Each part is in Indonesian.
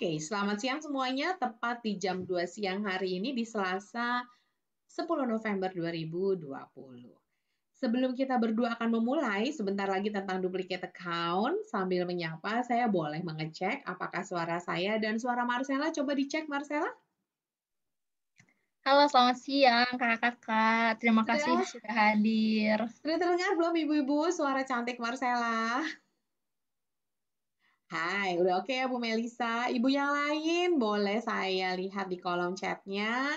Oke, selamat siang semuanya. Tepat di jam 2 siang hari ini di Selasa 10 November 2020. Sebelum kita berdua akan memulai, sebentar lagi tentang duplicate account. Sambil menyapa, saya boleh mengecek apakah suara saya dan suara Marcella. Coba dicek, Marcella. Halo, selamat siang kakak-kakak. Terima kasih sudah hadir. Sudah terdengar belum ibu-ibu suara cantik Marcella? Hai, udah oke ya Bu Melisa. Ibu yang lain, boleh saya lihat di kolom chatnya.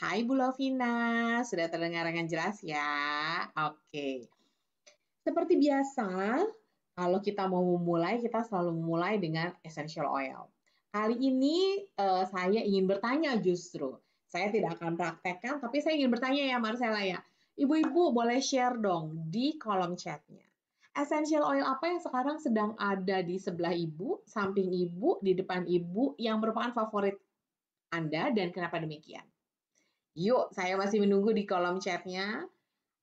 Hai Bu Lovina, sudah terdengar dengan jelas ya? Oke. Seperti biasa, kalau kita mau memulai, kita selalu memulai dengan essential oil. Kali ini uh, saya ingin bertanya justru. Saya tidak akan praktekkan, tapi saya ingin bertanya ya Marcella ya. Ibu-ibu boleh share dong di kolom chatnya essential oil apa yang sekarang sedang ada di sebelah ibu, samping ibu, di depan ibu yang merupakan favorit Anda dan kenapa demikian? Yuk, saya masih menunggu di kolom chatnya.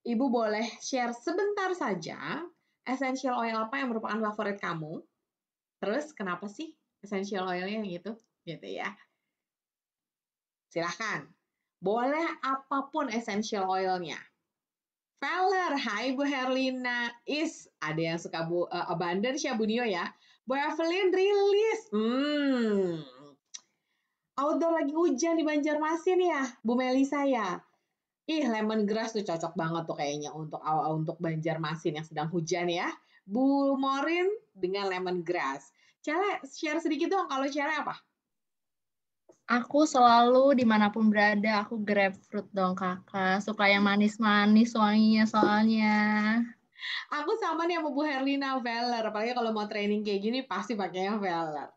Ibu boleh share sebentar saja essential oil apa yang merupakan favorit kamu. Terus kenapa sih essential oilnya yang Gitu ya. Silahkan. Boleh apapun essential oilnya. Feller, hai Bu Herlina. Is, ada yang suka Bu uh, Abundance ya Bu Nio ya. Bu Evelyn rilis. Hmm. Outdoor lagi hujan di Banjarmasin ya, Bu Melisa ya. Ih, lemon grass tuh cocok banget tuh kayaknya untuk awal untuk Banjarmasin yang sedang hujan ya. Bu Morin dengan lemon grass, cale share sedikit dong kalau Cale apa? Aku selalu dimanapun berada, aku grapefruit dong kakak. Suka yang manis-manis wanginya soalnya. Aku sama nih sama Bu Herlina Veller. Apalagi kalau mau training kayak gini pasti pakai yang Veller.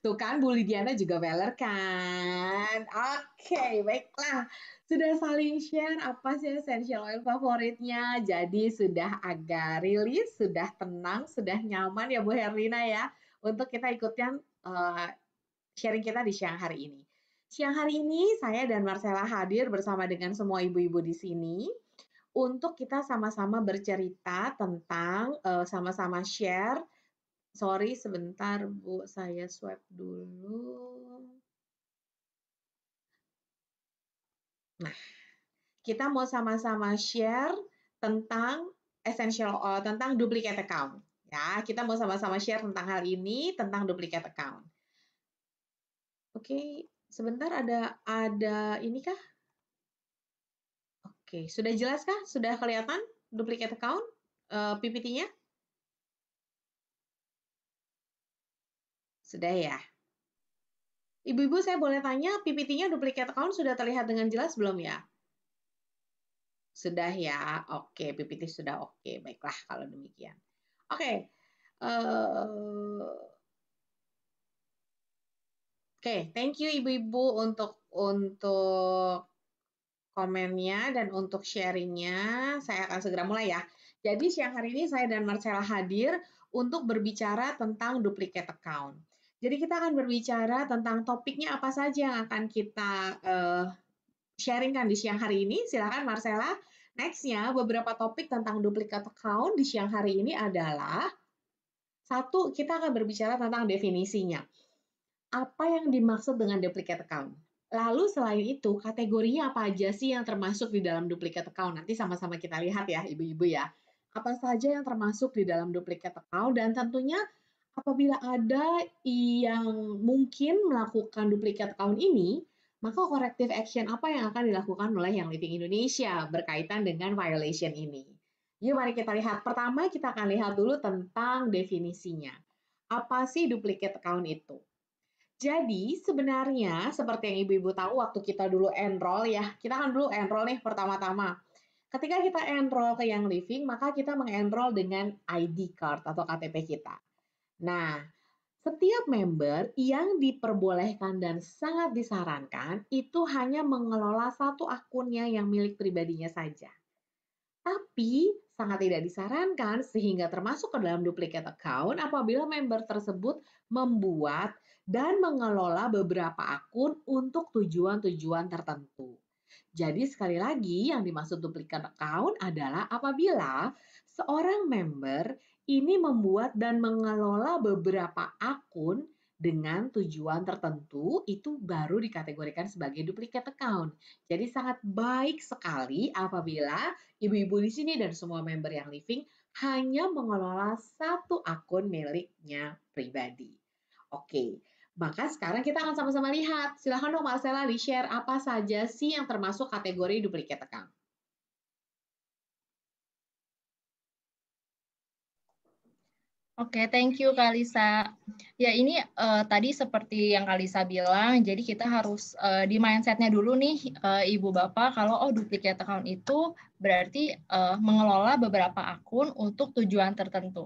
Tuh kan Bu Lidiana juga Veller kan. Oke, okay, baiklah. Sudah saling share apa sih essential oil favoritnya. Jadi sudah agak rilis, sudah tenang, sudah nyaman ya Bu Herlina ya. Untuk kita ikutin uh, eh, sharing kita di siang hari ini. Siang hari ini saya dan Marcella hadir bersama dengan semua ibu-ibu di sini untuk kita sama-sama bercerita tentang eh, sama-sama uh, share. Sorry sebentar Bu, saya swipe dulu. Nah, kita mau sama-sama share tentang essential uh, tentang duplicate account. Ya, kita mau sama-sama share tentang hal ini tentang duplicate account. Oke, sebentar ada ada ini kah? Oke, sudah jelas kah? Sudah kelihatan duplicate account uh, eh, PPT-nya? Sudah ya. Ibu-ibu saya boleh tanya, PPT-nya duplicate account sudah terlihat dengan jelas belum ya? Sudah ya, oke, PPT sudah oke, baiklah kalau demikian. Oke, uh, Oke, thank you ibu-ibu untuk untuk komennya dan untuk sharingnya. Saya akan segera mulai ya. Jadi siang hari ini saya dan Marcella hadir untuk berbicara tentang duplicate account. Jadi kita akan berbicara tentang topiknya apa saja yang akan kita uh, sharingkan di siang hari ini. Silakan Marcella. Nextnya beberapa topik tentang duplicate account di siang hari ini adalah satu kita akan berbicara tentang definisinya apa yang dimaksud dengan duplicate account. Lalu selain itu, kategorinya apa aja sih yang termasuk di dalam duplicate account? Nanti sama-sama kita lihat ya, ibu-ibu ya. Apa saja yang termasuk di dalam duplicate account dan tentunya apabila ada yang mungkin melakukan duplicate account ini, maka corrective action apa yang akan dilakukan oleh yang living Indonesia berkaitan dengan violation ini? Yuk mari kita lihat. Pertama kita akan lihat dulu tentang definisinya. Apa sih duplicate account itu? Jadi sebenarnya seperti yang ibu-ibu tahu waktu kita dulu enroll ya, kita kan dulu enroll nih pertama-tama. Ketika kita enroll ke Young Living, maka kita mengenroll dengan ID card atau KTP kita. Nah, setiap member yang diperbolehkan dan sangat disarankan itu hanya mengelola satu akunnya yang milik pribadinya saja. Tapi sangat tidak disarankan sehingga termasuk ke dalam duplicate account apabila member tersebut membuat dan mengelola beberapa akun untuk tujuan-tujuan tertentu. Jadi sekali lagi yang dimaksud duplikat account adalah apabila seorang member ini membuat dan mengelola beberapa akun dengan tujuan tertentu itu baru dikategorikan sebagai duplikat account. Jadi sangat baik sekali apabila ibu-ibu di sini dan semua member yang living hanya mengelola satu akun miliknya pribadi. Oke, maka sekarang kita akan sama-sama lihat. Silahkan dong Marcella di-share apa saja sih yang termasuk kategori duplikat account. Oke, okay, thank you Kalisa. Ya ini uh, tadi seperti yang Kalisa bilang, jadi kita harus uh, di mindsetnya dulu nih uh, ibu bapak kalau oh duplicate account itu berarti uh, mengelola beberapa akun untuk tujuan tertentu.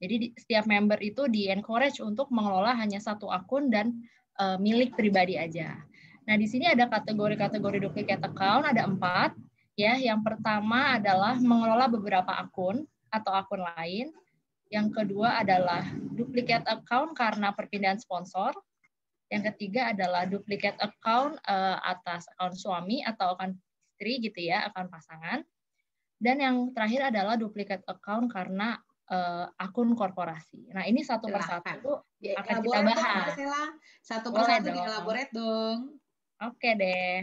Jadi setiap member itu di encourage untuk mengelola hanya satu akun dan uh, milik pribadi aja. Nah, di sini ada kategori-kategori duplicate account, ada empat. Ya, yang pertama adalah mengelola beberapa akun atau akun lain. Yang kedua adalah duplicate account karena perpindahan sponsor. Yang ketiga adalah duplicate account uh, atas akun suami atau akun istri gitu ya, akun pasangan. Dan yang terakhir adalah duplicate account karena uh, akun korporasi. Nah, ini satu Silahkan. persatu ya, akan eh, kita bahas. Dong, satu persatu elaborate dong. Oke deh.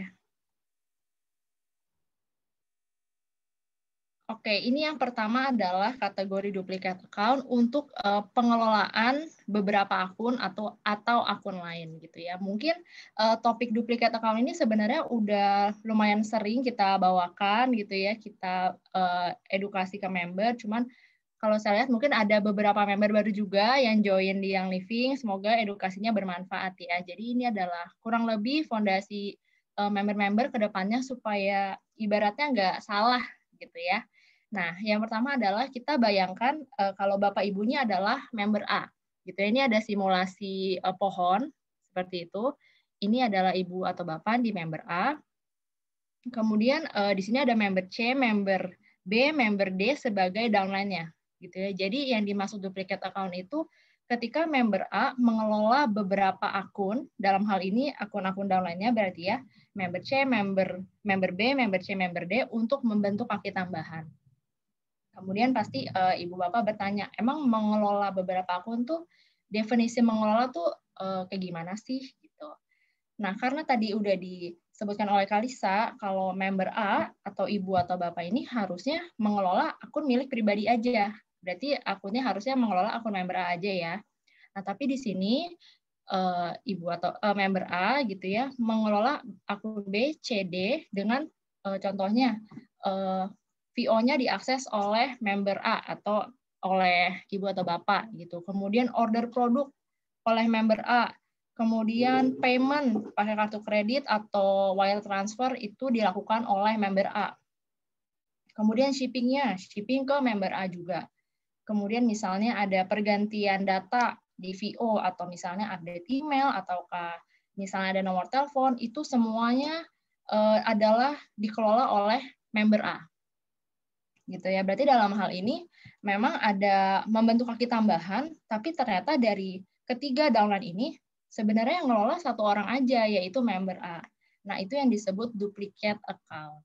Oke, ini yang pertama adalah kategori duplikat account untuk uh, pengelolaan beberapa akun atau atau akun lain gitu ya. Mungkin uh, topik duplikat account ini sebenarnya udah lumayan sering kita bawakan gitu ya, kita uh, edukasi ke member, cuman kalau saya lihat mungkin ada beberapa member baru juga yang join di Young Living. Semoga edukasinya bermanfaat ya. Jadi ini adalah kurang lebih fondasi eh, member-member ke depannya supaya ibaratnya nggak salah gitu ya. Nah, yang pertama adalah kita bayangkan eh, kalau Bapak Ibunya adalah member A. Gitu ya. Ini ada simulasi eh, pohon seperti itu. Ini adalah ibu atau bapak di member A. Kemudian di sini ada member C, member B, member D sebagai downline-nya gitu ya. Jadi yang dimaksud duplicate account itu ketika member A mengelola beberapa akun, dalam hal ini akun-akun downline-nya berarti ya, member C, member member B, member C, member D untuk membentuk kaki tambahan. Kemudian pasti e, ibu bapak bertanya, emang mengelola beberapa akun tuh definisi mengelola tuh e, kayak gimana sih gitu. Nah, karena tadi udah disebutkan oleh Kalisa, kalau member A atau ibu atau bapak ini harusnya mengelola akun milik pribadi aja. Berarti akunnya harusnya mengelola akun member A aja ya. Nah, tapi di sini uh, ibu atau uh, member A gitu ya mengelola akun B, C, D dengan uh, contohnya uh, VO-nya diakses oleh member A atau oleh ibu atau bapak gitu. Kemudian order produk oleh member A. Kemudian payment pakai kartu kredit atau wire transfer itu dilakukan oleh member A. Kemudian shippingnya, shipping ke member A juga. Kemudian misalnya ada pergantian data di VO atau misalnya update email ataukah misalnya ada nomor telepon, itu semuanya eh, adalah dikelola oleh member A. Gitu ya. Berarti dalam hal ini memang ada membentuk kaki tambahan, tapi ternyata dari ketiga downline ini sebenarnya yang ngelola satu orang aja yaitu member A. Nah, itu yang disebut duplicate account.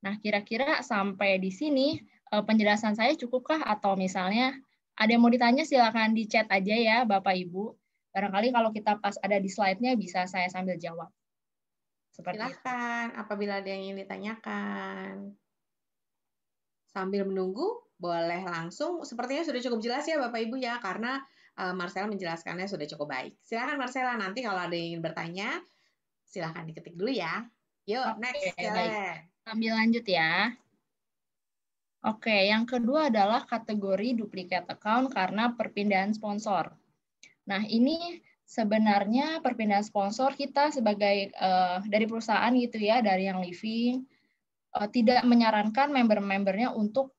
Nah, kira-kira sampai di sini Eh, penjelasan saya cukupkah atau misalnya ada yang mau ditanya silakan di chat aja ya Bapak Ibu. Barangkali kalau kita pas ada di slide-nya bisa saya sambil jawab. Seperti silakan itu. apabila ada yang ingin ditanyakan. Sambil menunggu boleh langsung sepertinya sudah cukup jelas ya Bapak Ibu ya karena eh, Marcela menjelaskannya sudah cukup baik. Silakan Marcela nanti kalau ada yang ingin bertanya silakan diketik dulu ya. Yuk, okay, next. Baik. Sambil lanjut ya. Oke, yang kedua adalah kategori duplikat account karena perpindahan sponsor. Nah, ini sebenarnya perpindahan sponsor kita sebagai uh, dari perusahaan gitu ya, dari yang living, uh, tidak menyarankan member-membernya untuk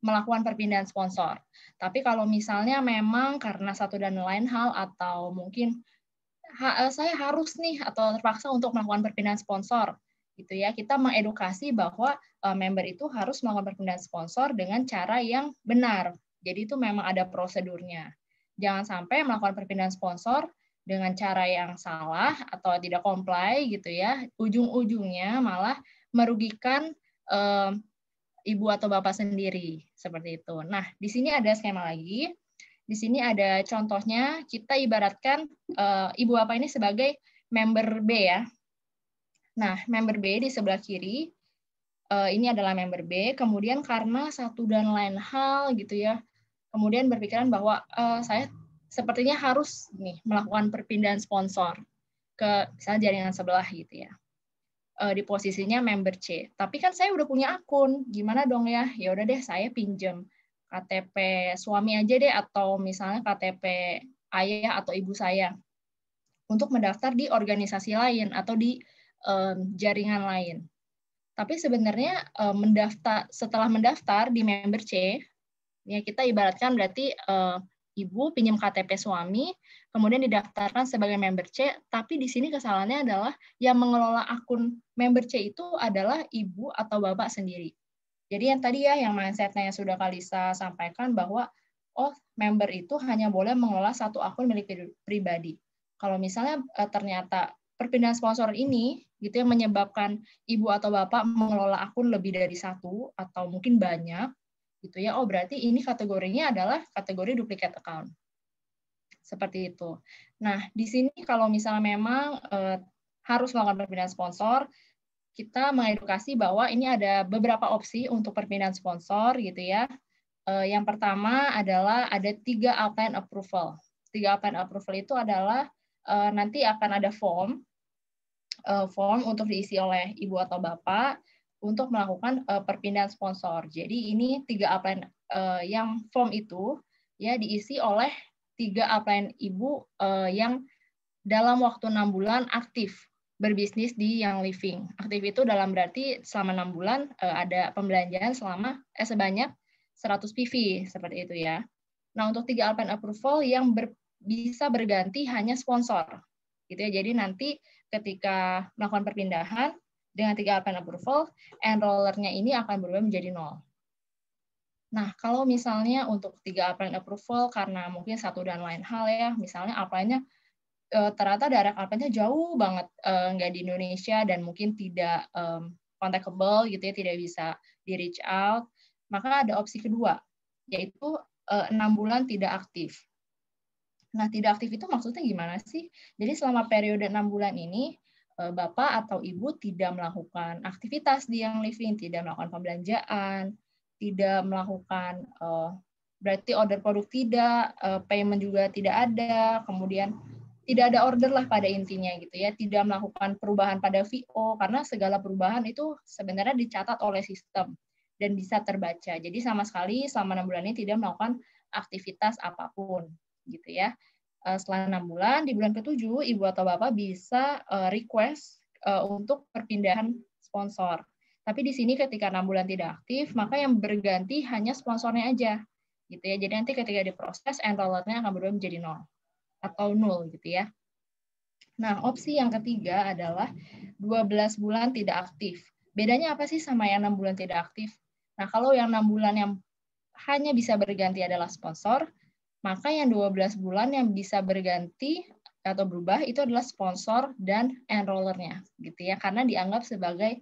melakukan perpindahan sponsor. Tapi kalau misalnya memang karena satu dan lain hal atau mungkin ha, eh, saya harus nih atau terpaksa untuk melakukan perpindahan sponsor, gitu ya kita mengedukasi bahwa e, member itu harus melakukan perpindahan sponsor dengan cara yang benar jadi itu memang ada prosedurnya jangan sampai melakukan perpindahan sponsor dengan cara yang salah atau tidak comply gitu ya ujung-ujungnya malah merugikan uh, ibu atau bapak sendiri seperti itu nah di sini ada skema lagi di sini ada contohnya kita ibaratkan uh, ibu bapak ini sebagai member B ya Nah, member B di sebelah kiri, eh, ini adalah member B, kemudian karena satu dan lain hal gitu ya, kemudian berpikiran bahwa eh, saya sepertinya harus nih melakukan perpindahan sponsor ke misalnya jaringan sebelah gitu ya. Eh, di posisinya member C. Tapi kan saya udah punya akun, gimana dong ya? Ya udah deh saya pinjam KTP suami aja deh atau misalnya KTP ayah atau ibu saya untuk mendaftar di organisasi lain atau di um, jaringan lain. Tapi sebenarnya um, mendaftar setelah mendaftar di member C, ya kita ibaratkan berarti uh, ibu pinjam KTP suami, kemudian didaftarkan sebagai member C, tapi di sini kesalahannya adalah yang mengelola akun member C itu adalah ibu atau bapak sendiri. Jadi yang tadi ya yang mindsetnya yang sudah Kalisa sampaikan bahwa oh member itu hanya boleh mengelola satu akun milik pribadi. Kalau misalnya eh, ternyata perpindahan sponsor ini gitu yang menyebabkan ibu atau bapak mengelola akun lebih dari satu atau mungkin banyak gitu ya oh berarti ini kategorinya adalah kategori duplicate account seperti itu nah di sini kalau misalnya memang eh, harus melakukan perpindahan sponsor kita mengedukasi bahwa ini ada beberapa opsi untuk perpindahan sponsor gitu ya eh, yang pertama adalah ada tiga outline approval tiga outline approval itu adalah uh, nanti akan ada form uh, form untuk diisi oleh ibu atau bapak untuk melakukan uh, perpindahan sponsor. Jadi ini tiga upline uh, yang form itu ya diisi oleh tiga upline ibu uh, yang dalam waktu enam bulan aktif berbisnis di Young living. Aktif itu dalam berarti selama enam bulan uh, ada pembelanjaan selama eh, sebanyak 100 PV seperti itu ya. Nah untuk tiga upline approval yang ber, bisa berganti hanya sponsor. Gitu ya. Jadi nanti ketika melakukan perpindahan dengan tiga alpen approval, enrollernya ini akan berubah menjadi nol. Nah, kalau misalnya untuk tiga alpen approval karena mungkin satu dan lain hal ya, misalnya apanya eh, ternyata daerah alpennya jauh banget e, nggak di Indonesia dan mungkin tidak um, contactable gitu ya, tidak bisa di reach out, maka ada opsi kedua, yaitu enam bulan tidak aktif. Nah, tidak aktif itu maksudnya gimana sih? Jadi selama periode enam bulan ini, eh, Bapak atau Ibu tidak melakukan aktivitas di yang living, tidak melakukan pembelanjaan, tidak melakukan eh, berarti order produk tidak, eh, payment juga tidak ada, kemudian tidak ada order lah pada intinya gitu ya, tidak melakukan perubahan pada VO karena segala perubahan itu sebenarnya dicatat oleh sistem dan bisa terbaca. Jadi sama sekali selama enam bulan ini tidak melakukan aktivitas apapun gitu ya. Eh, setelah enam bulan, di bulan ketujuh ibu atau bapak bisa eh, request eh, untuk perpindahan sponsor. Tapi di sini ketika enam bulan tidak aktif, maka yang berganti hanya sponsornya aja, gitu ya. Jadi nanti ketika diproses, enrollmentnya akan berubah menjadi nol atau nol, gitu ya. Nah, opsi yang ketiga adalah 12 bulan tidak aktif. Bedanya apa sih sama yang 6 bulan tidak aktif? Nah, kalau yang 6 bulan yang hanya bisa berganti adalah sponsor, maka yang 12 bulan yang bisa berganti atau berubah itu adalah sponsor dan enrollernya gitu ya karena dianggap sebagai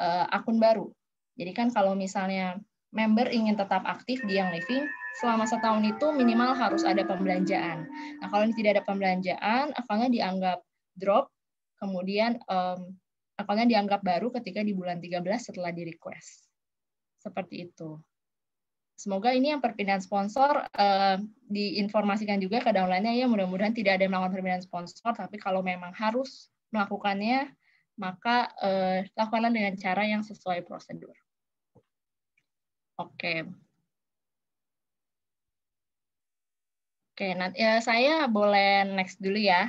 uh, akun baru. Jadi kan kalau misalnya member ingin tetap aktif di yang Living selama setahun itu minimal harus ada pembelanjaan. Nah, kalau tidak ada pembelanjaan, akunnya dianggap drop, kemudian um, akunnya dianggap baru ketika di bulan 13 setelah di request. Seperti itu semoga ini yang perpindahan sponsor eh, diinformasikan juga ke downline-nya ya mudah-mudahan tidak ada yang melakukan perpindahan sponsor tapi kalau memang harus melakukannya maka eh, lakukanlah dengan cara yang sesuai prosedur. Oke. Oke, nanti ya, saya boleh next dulu ya.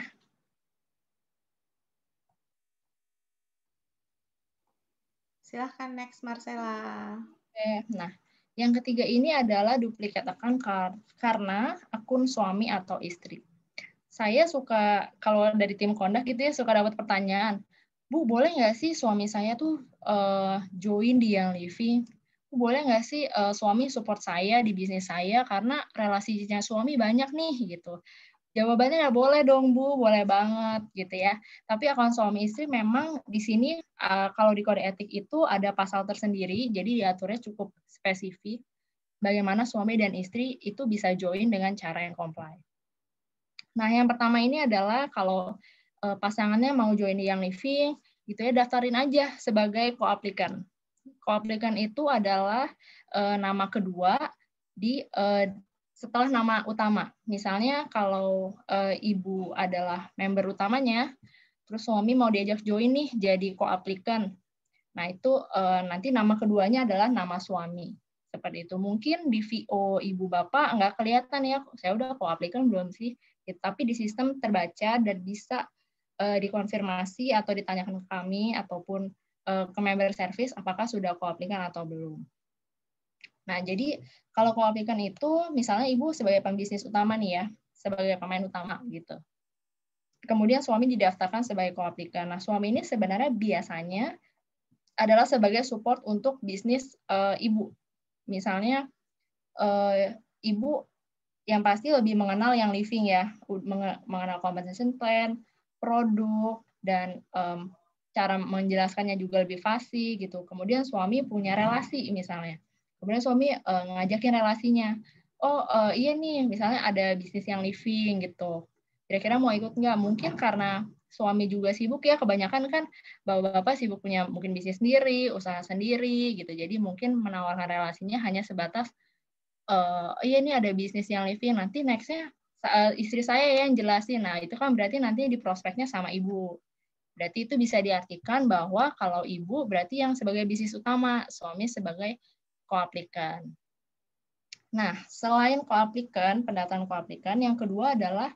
Silahkan next Marcella. Oke, nah yang ketiga ini adalah duplikat akun kar karena akun suami atau istri. Saya suka kalau dari tim kondak gitu ya suka dapat pertanyaan, Bu boleh nggak sih suami saya tuh uh, join di yang living? Bu boleh nggak sih uh, suami support saya di bisnis saya karena relasinya suami banyak nih gitu. Jawabannya ya boleh dong Bu, boleh banget gitu ya. Tapi akun suami istri memang di sini uh, kalau di kode etik itu ada pasal tersendiri, jadi diaturnya cukup spesifik bagaimana suami dan istri itu bisa join dengan cara yang comply. Nah, yang pertama ini adalah kalau uh, pasangannya mau join di yang Living, gitu ya daftarin aja sebagai co-applicant. Co-applicant itu adalah uh, nama kedua di uh, setelah nama utama. Misalnya kalau e, ibu adalah member utamanya, terus suami mau diajak join nih jadi co-applicant. Nah, itu e, nanti nama keduanya adalah nama suami. Seperti itu. Mungkin di VO ibu bapak nggak kelihatan ya, saya udah co-applicant belum sih. Gitu. Tapi di sistem terbaca dan bisa e, dikonfirmasi atau ditanyakan ke kami ataupun ke member service apakah sudah co-applicant atau belum. Nah, jadi kalau qualification itu misalnya ibu sebagai pembisnis utama nih ya, sebagai pemain utama gitu. Kemudian suami didaftarkan sebagai qualification. Nah, suami ini sebenarnya biasanya adalah sebagai support untuk bisnis uh, ibu. Misalnya uh, ibu yang pasti lebih mengenal yang living ya, mengenal compensation plan, produk dan um, cara menjelaskannya juga lebih fasih gitu. Kemudian suami punya relasi misalnya kemudian suami uh, ngajakin relasinya oh uh, iya nih misalnya ada bisnis yang living gitu kira-kira mau ikut nggak mungkin karena suami juga sibuk ya kebanyakan kan bapak-bapak sibuk punya mungkin bisnis sendiri usaha sendiri gitu jadi mungkin menawarkan relasinya hanya sebatas uh, iya nih ada bisnis yang living nanti nextnya istri saya ya yang jelasin nah itu kan berarti nanti di prospeknya sama ibu berarti itu bisa diartikan bahwa kalau ibu berarti yang sebagai bisnis utama suami sebagai koaplikan. Nah, selain koaplikan, pendataan koaplikan, yang kedua adalah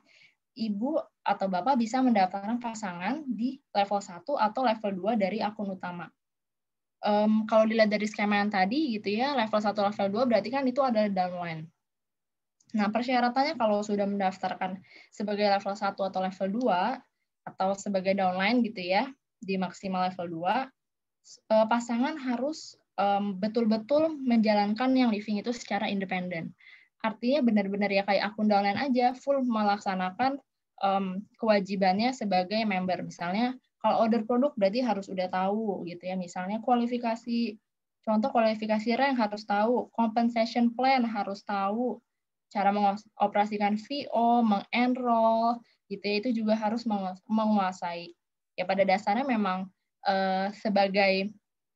ibu atau bapak bisa mendaftarkan pasangan di level 1 atau level 2 dari akun utama. Um, kalau dilihat dari skema yang tadi gitu ya, level 1 level 2 berarti kan itu adalah downline. Nah, persyaratannya kalau sudah mendaftarkan sebagai level 1 atau level 2 atau sebagai downline gitu ya, di maksimal level 2, eh, pasangan harus betul betul-betul menjalankan yang living itu secara independen. Artinya benar-benar ya kayak akun downline aja full melaksanakan um, kewajibannya sebagai member. Misalnya kalau order produk berarti harus udah tahu gitu ya. Misalnya kualifikasi contoh kualifikasi rank harus tahu, compensation plan harus tahu, cara mengoperasikan VO, mengenroll gitu ya, itu juga harus menguasai. Ya pada dasarnya memang uh, sebagai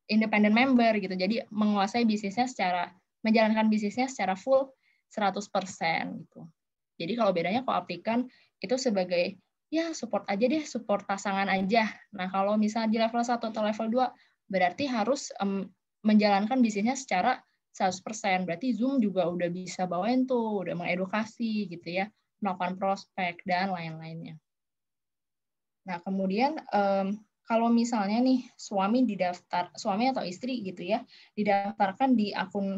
independent member gitu. Jadi menguasai bisnisnya secara menjalankan bisnisnya secara full 100% gitu. Jadi kalau bedanya kalau aplikan itu sebagai ya support aja deh, support pasangan aja. Nah, kalau misalnya di level 1 atau level 2 berarti harus um, menjalankan bisnisnya secara 100%. Berarti Zoom juga udah bisa bawain tuh, udah mengedukasi gitu ya, melakukan prospek dan lain-lainnya. Nah, kemudian um, kalau misalnya nih suami didaftar suami atau istri gitu ya didaftarkan di akun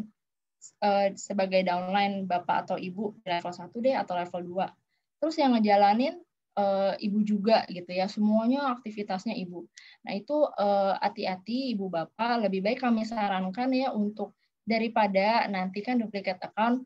uh, sebagai downline bapak atau ibu level 1 deh atau level 2. Terus yang ngejalanin uh, ibu juga gitu ya. Semuanya aktivitasnya ibu. Nah, itu eh, hati-hati uh, ibu bapak lebih baik kami sarankan ya untuk daripada nanti kan duplikat account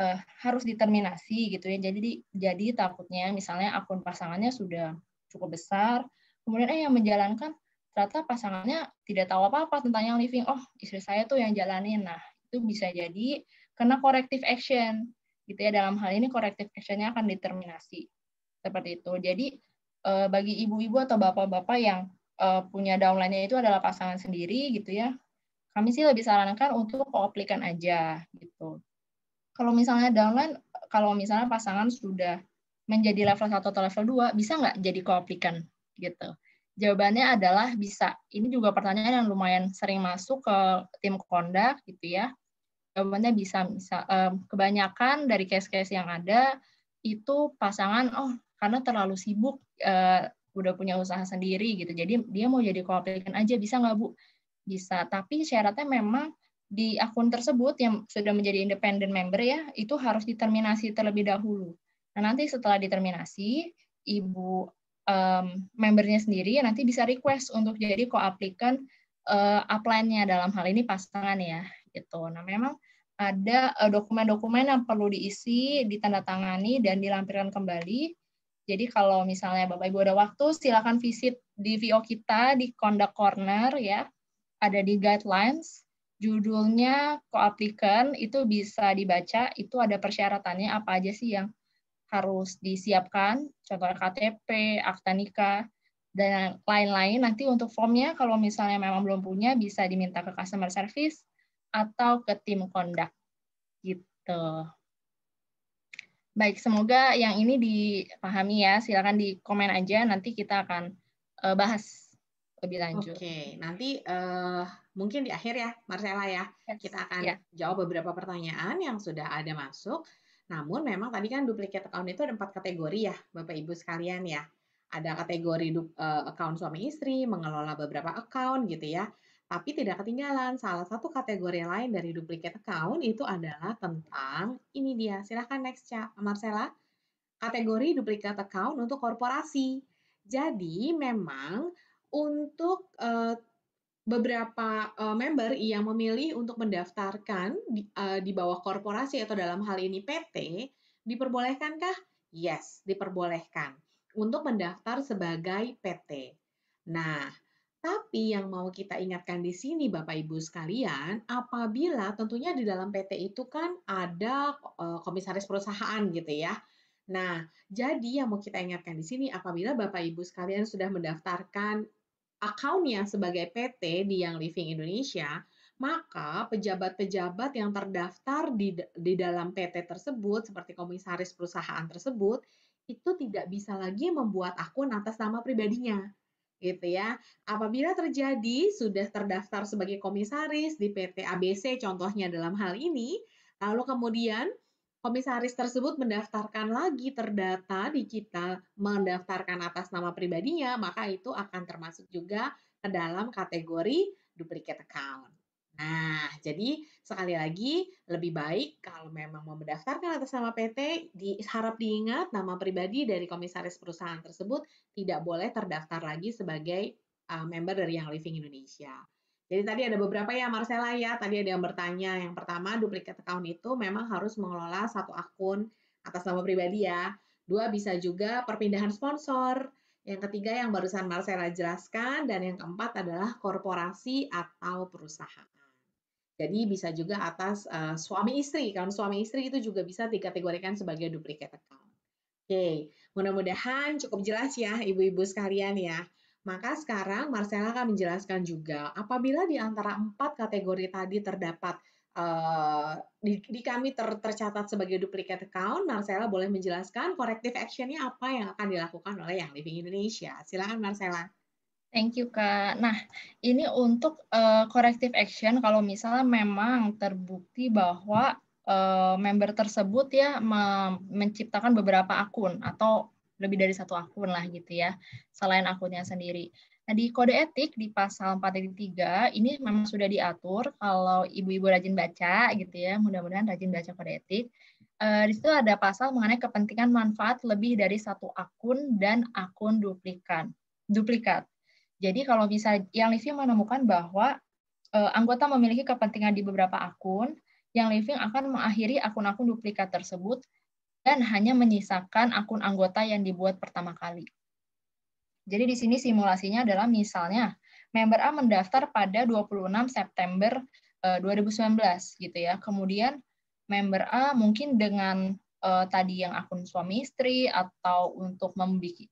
uh, harus diterminasi gitu ya. Jadi jadi takutnya misalnya akun pasangannya sudah cukup besar kemudian eh yang menjalankan ternyata pasangannya tidak tahu apa-apa tentang yang living oh istri saya tuh yang jalanin nah itu bisa jadi kena corrective action gitu ya dalam hal ini corrective actionnya akan determinasi seperti itu jadi eh, bagi ibu-ibu atau bapak-bapak yang eh, punya downline-nya itu adalah pasangan sendiri gitu ya kami sih lebih sarankan untuk koaplikan aja gitu kalau misalnya downline kalau misalnya pasangan sudah menjadi level 1 atau level 2 bisa nggak jadi koaplikan gitu? Jawabannya adalah bisa. Ini juga pertanyaan yang lumayan sering masuk ke tim kondak gitu ya. Jawabannya bisa, bisa. Kebanyakan dari case-case yang ada itu pasangan, oh karena terlalu sibuk, eh, udah punya usaha sendiri gitu. Jadi dia mau jadi co aja bisa nggak bu? Bisa. Tapi syaratnya memang di akun tersebut yang sudah menjadi independent member ya itu harus diterminasi terlebih dahulu. Nah nanti setelah diterminasi ibu um, membernya sendiri ya nanti bisa request untuk jadi co-applicant eh, uh, upline-nya dalam hal ini pasangan ya gitu. Nah memang ada eh, dokumen-dokumen uh, yang perlu diisi, ditandatangani dan dilampirkan kembali. Jadi kalau misalnya Bapak Ibu ada waktu, silakan visit di VO kita di Conduct Corner ya. Ada di guidelines, judulnya co-applicant itu bisa dibaca, itu ada persyaratannya apa aja sih yang harus disiapkan, contohnya KTP, akta nikah, dan lain-lain. Nanti untuk formnya kalau misalnya memang belum punya bisa diminta ke customer service atau ke tim kondak. Gitu. Baik, semoga yang ini dipahami ya. Silakan di komen aja, nanti kita akan eh, bahas lebih lanjut. Oke, nanti uh, mungkin di akhir ya, Marcella ya, kita akan yeah. jawab beberapa pertanyaan yang sudah ada masuk. Namun memang tadi kan duplicate account itu ada empat kategori ya, Bapak Ibu sekalian ya. Ada kategori uh, account suami istri, mengelola beberapa account gitu ya. Tapi tidak ketinggalan, salah satu kategori lain dari duplicate account itu adalah tentang, ini dia, silahkan next ya Marcella, kategori duplicate account untuk korporasi. Jadi memang untuk uh, beberapa uh, member yang memilih untuk mendaftarkan di, uh, di bawah korporasi atau dalam hal ini PT, diperbolehkankah? Yes, diperbolehkan untuk mendaftar sebagai PT. Nah, tapi yang mau kita ingatkan di sini Bapak Ibu sekalian, apabila tentunya di dalam PT itu kan ada eh, komisaris perusahaan gitu ya. Nah, jadi yang mau kita ingatkan di sini apabila Bapak Ibu sekalian sudah mendaftarkan akunnya sebagai PT di Young Living Indonesia, maka pejabat-pejabat yang terdaftar di, di dalam PT tersebut, seperti komisaris perusahaan tersebut, itu tidak bisa lagi membuat akun atas nama pribadinya. Gitu ya. Apabila terjadi sudah terdaftar sebagai komisaris di PT ABC contohnya dalam hal ini, lalu kemudian komisaris tersebut mendaftarkan lagi terdata di kita, mendaftarkan atas nama pribadinya, maka itu akan termasuk juga ke dalam kategori duplicate account. Nah, jadi sekali lagi lebih baik kalau memang mau mendaftarkan atas nama PT, diharap diingat nama pribadi dari komisaris perusahaan tersebut tidak boleh terdaftar lagi sebagai eh, member dari Yang Living Indonesia. Jadi tadi ada beberapa ya Marcella ya, tadi ada yang bertanya. Yang pertama, duplikat account itu memang harus mengelola satu akun atas nama pribadi ya. Dua, bisa juga perpindahan sponsor. Yang ketiga yang barusan Marcella jelaskan. Dan yang keempat adalah korporasi atau perusahaan. Jadi bisa juga atas uh, suami istri. Kalau suami istri itu juga bisa dikategorikan sebagai duplikat account. Oke, mudah-mudahan cukup jelas ya ibu-ibu sekalian ya. Maka sekarang Marcella akan menjelaskan juga apabila di antara empat kategori tadi terdapat uh, di, di kami ter, tercatat sebagai duplicate account, Marcella boleh menjelaskan corrective actionnya apa yang akan dilakukan oleh yang Living Indonesia. Silakan Marcella. Thank you Kak. Nah, ini untuk uh, corrective action kalau misalnya memang terbukti bahwa uh, member tersebut ya me menciptakan beberapa akun atau lebih dari satu akun lah gitu ya, selain akunnya sendiri. Nah, di kode etik di pasal 4.3 ini memang sudah diatur kalau ibu-ibu rajin baca gitu ya, mudah-mudahan rajin baca kode etik. Eh, di situ ada pasal mengenai kepentingan manfaat lebih dari satu akun dan akun duplikan, duplikat. Jadi kalau bisa yang living menemukan bahwa eh, anggota memiliki kepentingan di beberapa akun, yang living akan mengakhiri akun-akun duplikat tersebut dan hanya menyisakan akun anggota yang dibuat pertama kali. Jadi di sini simulasinya adalah misalnya member A mendaftar pada 26 September 2019 eh, gitu ya. Kemudian member A mungkin dengan uh, tadi yang akun suami istri atau untuk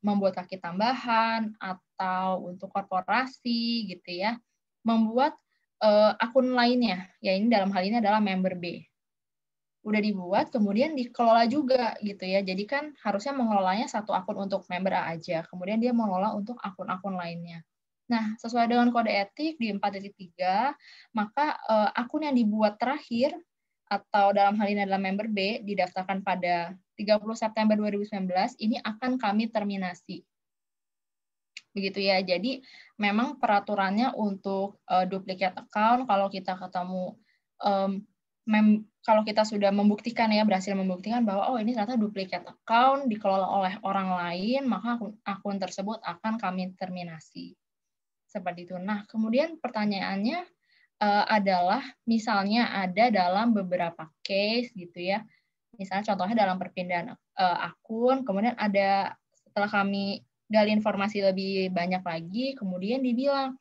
membuat kaki tambahan atau untuk korporasi gitu ya. Membuat uh, akun lainnya. Ya ini dalam hal ini adalah member B udah dibuat kemudian dikelola juga gitu ya. Jadi kan harusnya mengelolanya satu akun untuk member A aja, kemudian dia mengelola untuk akun-akun lainnya. Nah, sesuai dengan kode etik di 4.3, maka uh, akun yang dibuat terakhir atau dalam hal ini adalah member B didaftarkan pada 30 September 2019 ini akan kami terminasi. Begitu ya. Jadi memang peraturannya untuk uh, eh, duplikat account kalau kita ketemu um, mem kalau kita sudah membuktikan ya berhasil membuktikan bahwa oh ini ternyata duplikat account dikelola oleh orang lain maka akun, akun tersebut akan kami terminasi seperti itu. Nah kemudian pertanyaannya uh, adalah misalnya ada dalam beberapa case gitu ya misalnya contohnya dalam perpindahan uh, akun kemudian ada setelah kami gali informasi lebih banyak lagi kemudian dibilang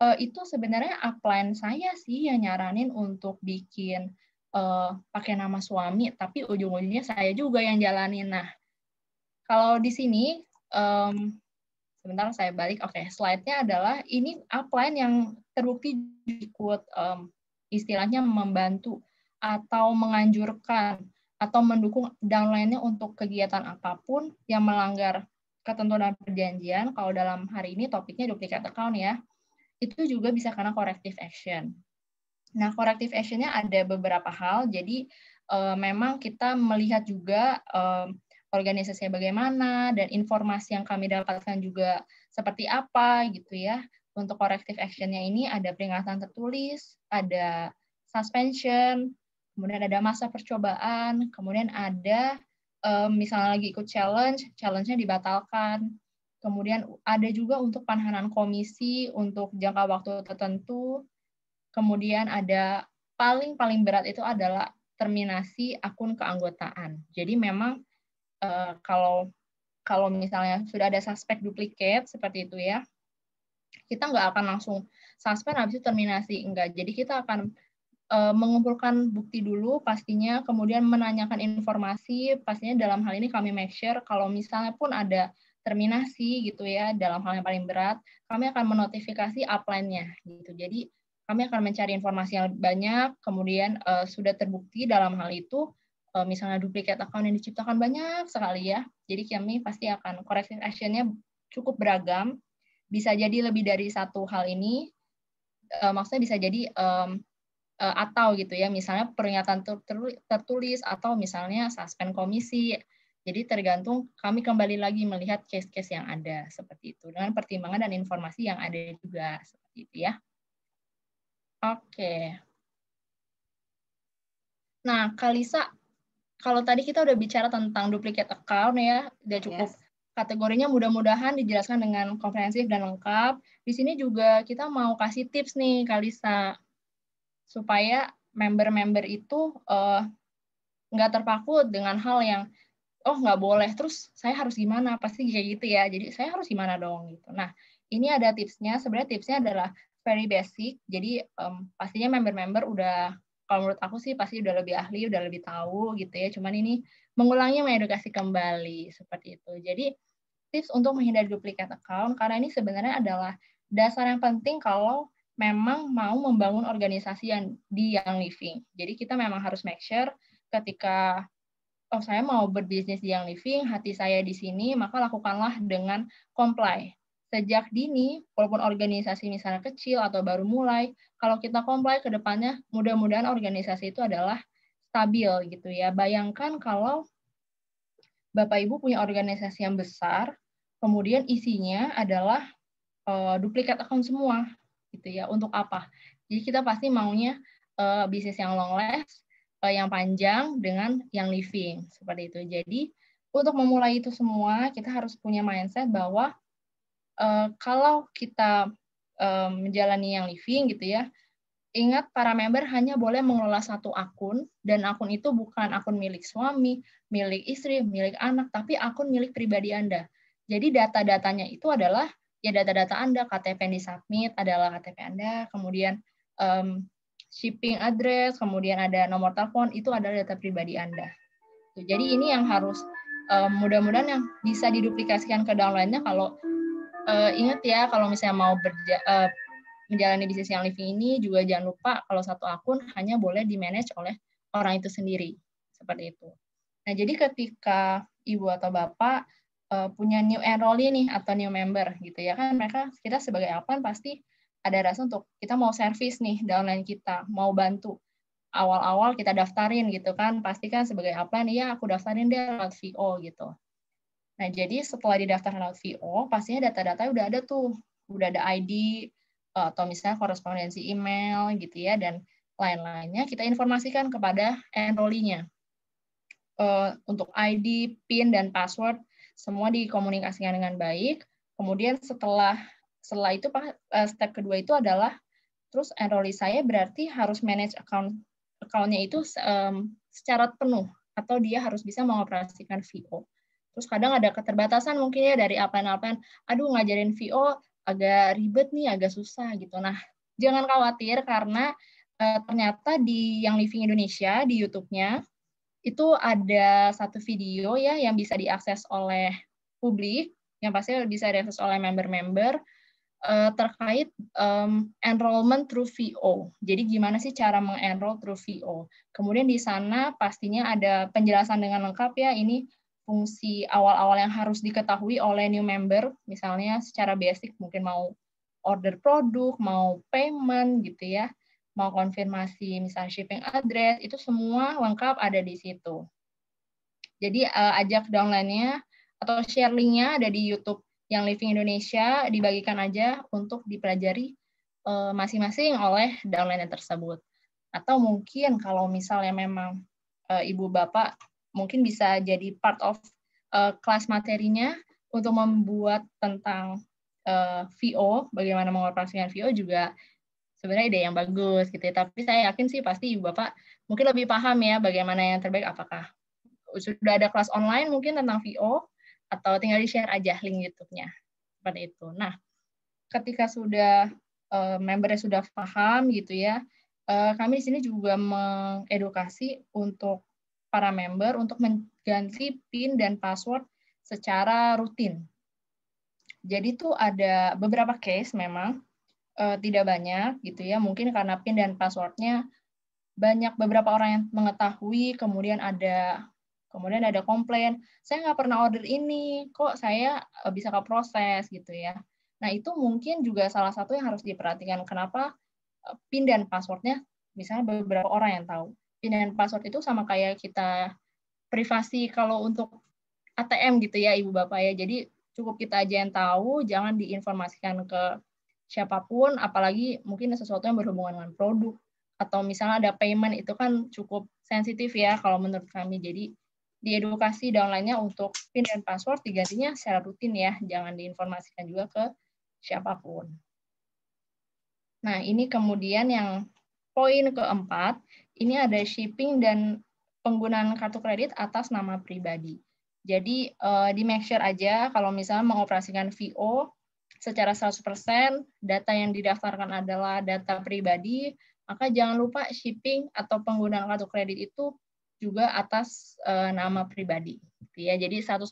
uh, itu sebenarnya upline saya sih yang nyaranin untuk bikin uh, pakai nama suami, tapi ujung-ujungnya saya juga yang jalanin. Nah, kalau di sini, um, sebentar saya balik. Oke, okay, slide-nya adalah ini upline yang terbukti ikut um, istilahnya membantu atau menganjurkan atau mendukung downline-nya untuk kegiatan apapun yang melanggar ketentuan dan perjanjian. Kalau dalam hari ini topiknya duplicate account ya itu juga bisa karena corrective action. Nah, corrective actionnya ada beberapa hal. Jadi uh, memang kita melihat juga uh, organisasinya bagaimana dan informasi yang kami dapatkan juga seperti apa gitu ya. Untuk corrective actionnya ini ada peringatan tertulis, ada suspension, kemudian ada masa percobaan, kemudian ada um, misalnya lagi ikut challenge, challenge-nya dibatalkan, Kemudian ada juga untuk panahanan komisi untuk jangka waktu tertentu. Kemudian ada paling-paling berat itu adalah terminasi akun keanggotaan. Jadi memang eh, kalau kalau misalnya sudah ada suspek duplikat seperti itu ya, kita nggak akan langsung suspend habis itu terminasi enggak. Jadi kita akan eh, mengumpulkan bukti dulu pastinya, kemudian menanyakan informasi. Pastinya dalam hal ini kami make sure kalau misalnya pun ada terminasi gitu ya dalam hal yang paling berat, kami akan menotifikasi upline-nya gitu. Jadi kami akan mencari informasi yang banyak, kemudian uh, sudah terbukti dalam hal itu uh, misalnya duplikat account yang diciptakan banyak sekali ya. Jadi kami pasti akan corrective action-nya cukup beragam, bisa jadi lebih dari satu hal ini. Uh, maksudnya bisa jadi um, atau gitu ya, misalnya peringatan tertulis atau misalnya suspend komisi jadi tergantung kami kembali lagi melihat case-case yang ada seperti itu dengan pertimbangan dan informasi yang ada juga seperti itu ya. Oke. Nah, Kalisa, kalau tadi kita udah bicara tentang duplicate account ya, udah cukup yes. kategorinya mudah-mudahan dijelaskan dengan komprehensif dan lengkap. Di sini juga kita mau kasih tips nih Kalisa supaya member-member itu uh, nggak terpaku dengan hal yang oh nggak boleh terus saya harus gimana pasti kayak gitu ya jadi saya harus gimana dong gitu nah ini ada tipsnya sebenarnya tipsnya adalah very basic jadi um, pastinya member-member udah kalau menurut aku sih pasti udah lebih ahli udah lebih tahu gitu ya cuman ini mengulangnya mengedukasi kembali seperti itu jadi tips untuk menghindari duplikat account karena ini sebenarnya adalah dasar yang penting kalau memang mau membangun organisasi yang di yang living jadi kita memang harus make sure ketika oh saya mau berbisnis di yang living, hati saya di sini, maka lakukanlah dengan comply. Sejak dini, walaupun organisasi misalnya kecil atau baru mulai, kalau kita comply ke depannya, mudah-mudahan organisasi itu adalah stabil gitu ya. Bayangkan kalau Bapak Ibu punya organisasi yang besar, kemudian isinya adalah uh, duplikat account semua gitu ya. Untuk apa? Jadi kita pasti maunya uh, bisnis yang long last, Eh, yang panjang dengan yang living seperti itu. Jadi untuk memulai itu semua kita harus punya mindset bahwa uh, kalau kita um, menjalani yang living gitu ya, ingat para member hanya boleh mengelola satu akun dan akun itu bukan akun milik suami, milik istri, milik anak, tapi akun milik pribadi Anda. Jadi data-datanya itu adalah ya data-data Anda, KTP yang disubmit adalah KTP Anda, kemudian um, shipping address, kemudian ada nomor telepon, itu adalah data pribadi Anda. Jadi ini yang harus eh, mudah-mudahan yang bisa diduplikasikan ke downline-nya kalau eh, ingat ya kalau misalnya mau berja, eh, menjalani bisnis yang living ini juga jangan lupa kalau satu akun hanya boleh di-manage oleh orang itu sendiri. Seperti itu. Nah, jadi ketika ibu atau bapak uh, punya new enrollee nih atau new member gitu ya kan mereka kita sebagai alpan pasti ada rasa untuk kita mau servis nih downline kita, mau bantu. Awal-awal kita daftarin gitu kan, pasti kan sebagai apa nih ya aku daftarin dia lewat VO gitu. Nah, jadi setelah didaftarkan lewat VO, pastinya data-data udah ada tuh, udah ada ID atau misalnya korespondensi email gitu ya dan lain-lainnya kita informasikan kepada enrolinya. nya eh, untuk ID, PIN dan password semua dikomunikasikan dengan baik. Kemudian setelah setelah itu eh, step kedua itu adalah terus enrolli saya berarti harus manage account accountnya itu um, secara penuh atau dia harus bisa mengoperasikan VO. Terus kadang ada keterbatasan mungkin ya dari apaan-apaan, aduh ngajarin VO agak ribet nih, agak susah gitu. Nah, jangan khawatir karena uh, ternyata di yang Living Indonesia di YouTube-nya itu ada satu video ya yang bisa diakses oleh publik, yang pasti bisa diakses oleh member-member uh, terkait um, enrollment through VO. Jadi gimana sih cara mengenroll through VO? Kemudian di sana pastinya ada penjelasan dengan lengkap ya ini fungsi awal-awal yang harus diketahui oleh new member, misalnya secara basic mungkin mau order produk, mau payment gitu ya, mau konfirmasi misalnya shipping address, itu semua lengkap ada di situ. Jadi uh, ajak downline-nya atau share link-nya ada di YouTube yang Living Indonesia dibagikan aja untuk dipelajari eh, masing-masing oleh downline tersebut. Atau mungkin kalau misalnya memang eh, ibu bapak mungkin bisa jadi part of eh, kelas materinya untuk membuat tentang VO, bagaimana mengoperasikan VO juga sebenarnya ide yang bagus gitu ya. Tapi saya yakin sih pasti ibu bapak mungkin lebih paham ya bagaimana yang terbaik apakah sudah ada kelas online mungkin tentang VO atau tinggal di share aja link YouTube-nya seperti itu. Nah, ketika sudah uh, membernya sudah paham gitu ya, uh, kami di sini juga mengedukasi untuk para member untuk mengganti PIN dan password secara rutin. Jadi tuh ada beberapa case memang uh, tidak banyak gitu ya, mungkin karena PIN dan passwordnya banyak beberapa orang yang mengetahui, kemudian ada kemudian ada komplain saya nggak pernah order ini kok saya eh, bisa ke proses gitu ya nah itu mungkin juga salah satu yang harus diperhatikan kenapa eh, pin dan passwordnya misalnya beberapa orang yang tahu pin dan password itu sama kayak kita privasi kalau untuk ATM gitu ya ibu bapak ya jadi cukup kita aja yang tahu jangan diinformasikan ke siapapun apalagi mungkin sesuatu yang berhubungan dengan produk atau misalnya ada payment itu kan cukup sensitif ya kalau menurut kami jadi di edukasi dan lainnya untuk PIN dan password digantinya secara rutin ya, jangan diinformasikan juga ke siapapun. Nah, ini kemudian yang poin keempat, ini ada shipping dan penggunaan kartu kredit atas nama pribadi. Jadi uh, di make sure aja kalau misalnya mengoperasikan VO secara 100%, data yang didaftarkan adalah data pribadi, maka jangan lupa shipping atau penggunaan kartu kredit itu juga atas uh, nama pribadi. Gitu ya. Jadi 100%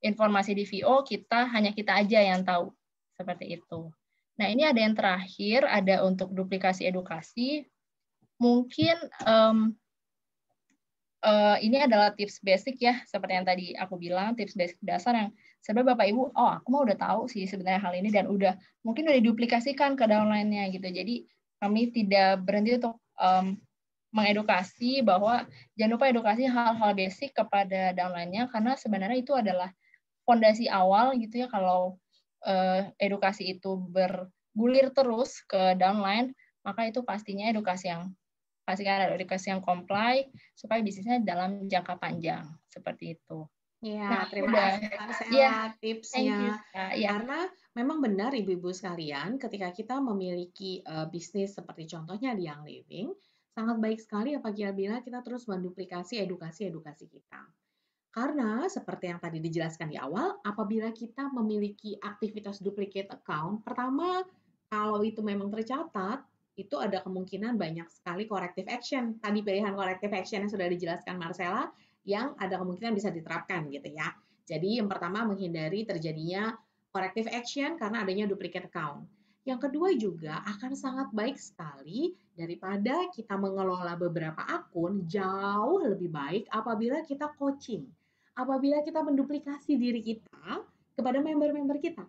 informasi di VO kita hanya kita aja yang tahu. Seperti itu. Nah, ini ada yang terakhir, ada untuk duplikasi edukasi. Mungkin um, uh, ini adalah tips basic ya, seperti yang tadi aku bilang, tips basic dasar yang sebenarnya Bapak Ibu, oh aku mah udah tahu sih sebenarnya hal ini dan udah mungkin udah diduplikasikan ke downline-nya gitu. Jadi kami tidak berhenti untuk um, mengedukasi bahwa jangan lupa edukasi hal-hal basic kepada downline-nya karena sebenarnya itu adalah fondasi awal gitu ya kalau eh, edukasi itu bergulir terus ke downline maka itu pastinya edukasi yang pastikan ada edukasi yang comply supaya bisnisnya dalam jangka panjang seperti itu. Iya, nah, terima udah. kasih ya, tipsnya. Ya. Karena memang benar ibu-ibu sekalian, ketika kita memiliki uh, bisnis seperti contohnya di Young Living, Sangat baik sekali apabila ya, kita terus menduplikasi edukasi-edukasi kita. Karena seperti yang tadi dijelaskan di awal, apabila kita memiliki aktivitas duplicate account, pertama kalau itu memang tercatat, itu ada kemungkinan banyak sekali corrective action. Tadi pilihan corrective action yang sudah dijelaskan Marcella, yang ada kemungkinan bisa diterapkan gitu ya. Jadi yang pertama menghindari terjadinya corrective action karena adanya duplicate account. Yang kedua juga akan sangat baik sekali daripada kita mengelola beberapa akun jauh lebih baik apabila kita coaching, apabila kita menduplikasi diri kita kepada member-member kita.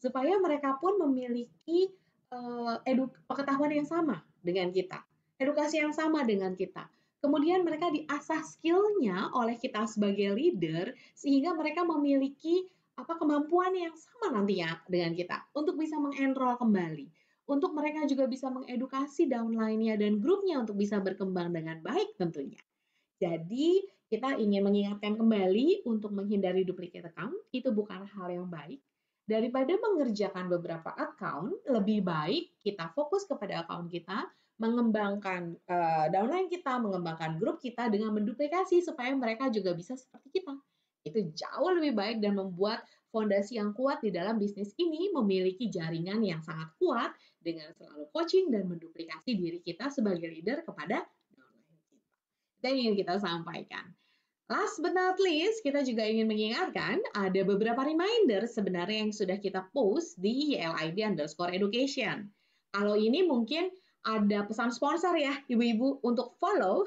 Supaya mereka pun memiliki uh, eh, eduk pengetahuan yang sama dengan kita, edukasi yang sama dengan kita. Kemudian mereka diasah skillnya oleh kita sebagai leader sehingga mereka memiliki apa kemampuan yang sama nantinya dengan kita untuk bisa mengenroll kembali. Untuk mereka juga bisa mengedukasi downline-nya dan grupnya untuk bisa berkembang dengan baik tentunya. Jadi, kita ingin mengingatkan kembali untuk menghindari duplicate account, itu bukan hal yang baik. Daripada mengerjakan beberapa account, lebih baik kita fokus kepada account kita, mengembangkan uh, downline kita, mengembangkan grup kita dengan menduplikasi supaya mereka juga bisa seperti kita. Itu jauh lebih baik dan membuat fondasi yang kuat di dalam bisnis ini memiliki jaringan yang sangat kuat dengan selalu coaching dan menduplikasi diri kita sebagai leader kepada dan kita. yang ingin kita sampaikan. Last but not least, kita juga ingin mengingatkan ada beberapa reminder sebenarnya yang sudah kita post di YLID e underscore education. Kalau ini mungkin ada pesan sponsor ya, ibu-ibu, untuk follow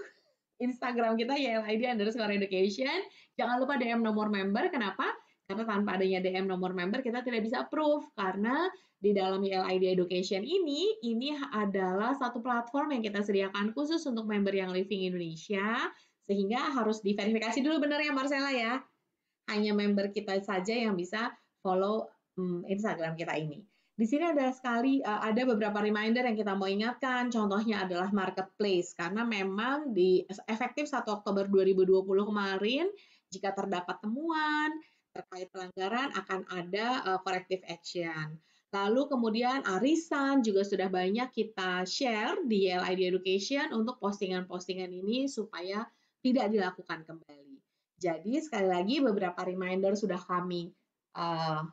Instagram kita YLID underscore education. Jangan lupa DM nomor member. Kenapa? Karena tanpa adanya DM nomor member kita tidak bisa approve karena di dalam YLID Education ini, ini adalah satu platform yang kita sediakan khusus untuk member yang living Indonesia, sehingga harus diverifikasi dulu benar ya Marcella ya. Hanya member kita saja yang bisa follow hmm, Instagram kita ini. Di sini ada sekali eh, ada beberapa reminder yang kita mau ingatkan. Contohnya adalah marketplace karena memang di efektif 1 Oktober 2020 kemarin jika terdapat temuan terkait pelanggaran akan ada eh, corrective action. Lalu kemudian arisan juga sudah banyak kita share di LID Education untuk postingan-postingan ini supaya tidak dilakukan kembali. Jadi sekali lagi beberapa reminder sudah kami uh,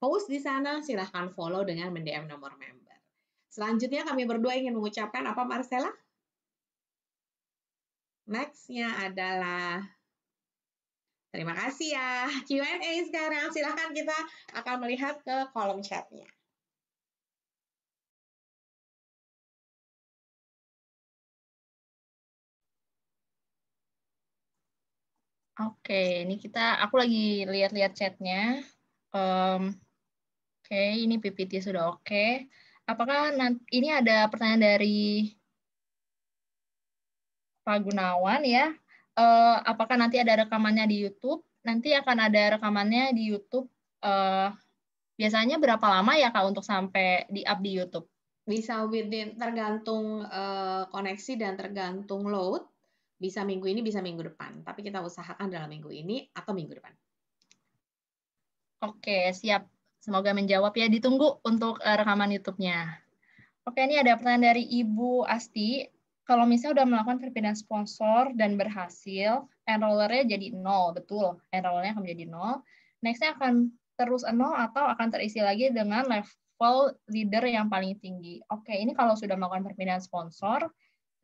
post di sana, silahkan follow dengan mendm nomor member. Selanjutnya kami berdua ingin mengucapkan apa Marcella? Nextnya adalah Terima kasih ya. Q&A sekarang silahkan kita akan melihat ke kolom chatnya. Oke, ini kita aku lagi lihat-lihat chatnya. Um, okay, ini PPT sudah oke. Okay. Apakah ini ada pertanyaan dari Pak Gunawan ya? Uh, apakah nanti ada rekamannya di YouTube? Nanti akan ada rekamannya di YouTube. Uh, biasanya berapa lama ya kak untuk sampai di up di YouTube? Bisa within tergantung uh, koneksi dan tergantung load. Bisa minggu ini, bisa minggu depan. Tapi kita usahakan dalam minggu ini atau minggu depan. Oke, siap. Semoga menjawab ya. Ditunggu untuk eh, rekaman YouTube-nya. Oke, ini ada pertanyaan dari Ibu Asti. Kalau misalnya udah melakukan perpindahan sponsor dan berhasil, enrollernya jadi nol, betul. Enrollernya akan menjadi nol. Nextnya akan terus nol atau akan terisi lagi dengan level leader yang paling tinggi. Oke, ini kalau sudah melakukan perpindahan sponsor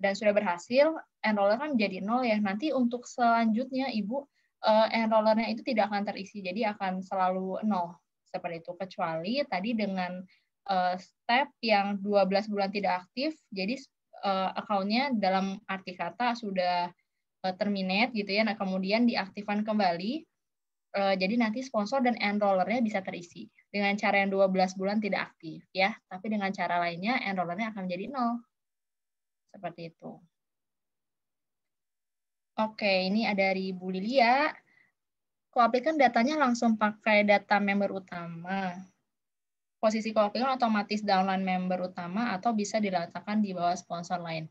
dan sudah berhasil, enrollernya kan menjadi nol ya. Nanti untuk selanjutnya, Ibu, eh, enrollernya itu tidak akan terisi, jadi akan selalu nol seperti itu kecuali tadi dengan uh, step yang 12 bulan tidak aktif jadi uh, eh, akunnya dalam arti kata sudah uh, terminate gitu ya nah kemudian diaktifkan kembali uh, jadi nanti sponsor dan enrollernya bisa terisi dengan cara yang 12 bulan tidak aktif ya tapi dengan cara lainnya enrollernya akan menjadi nol seperti itu Oke, ini ada dari Bu Lilia. Koaplikan datanya langsung pakai data member utama. Posisi koaplikan otomatis download member utama atau bisa diletakkan di bawah sponsor lain.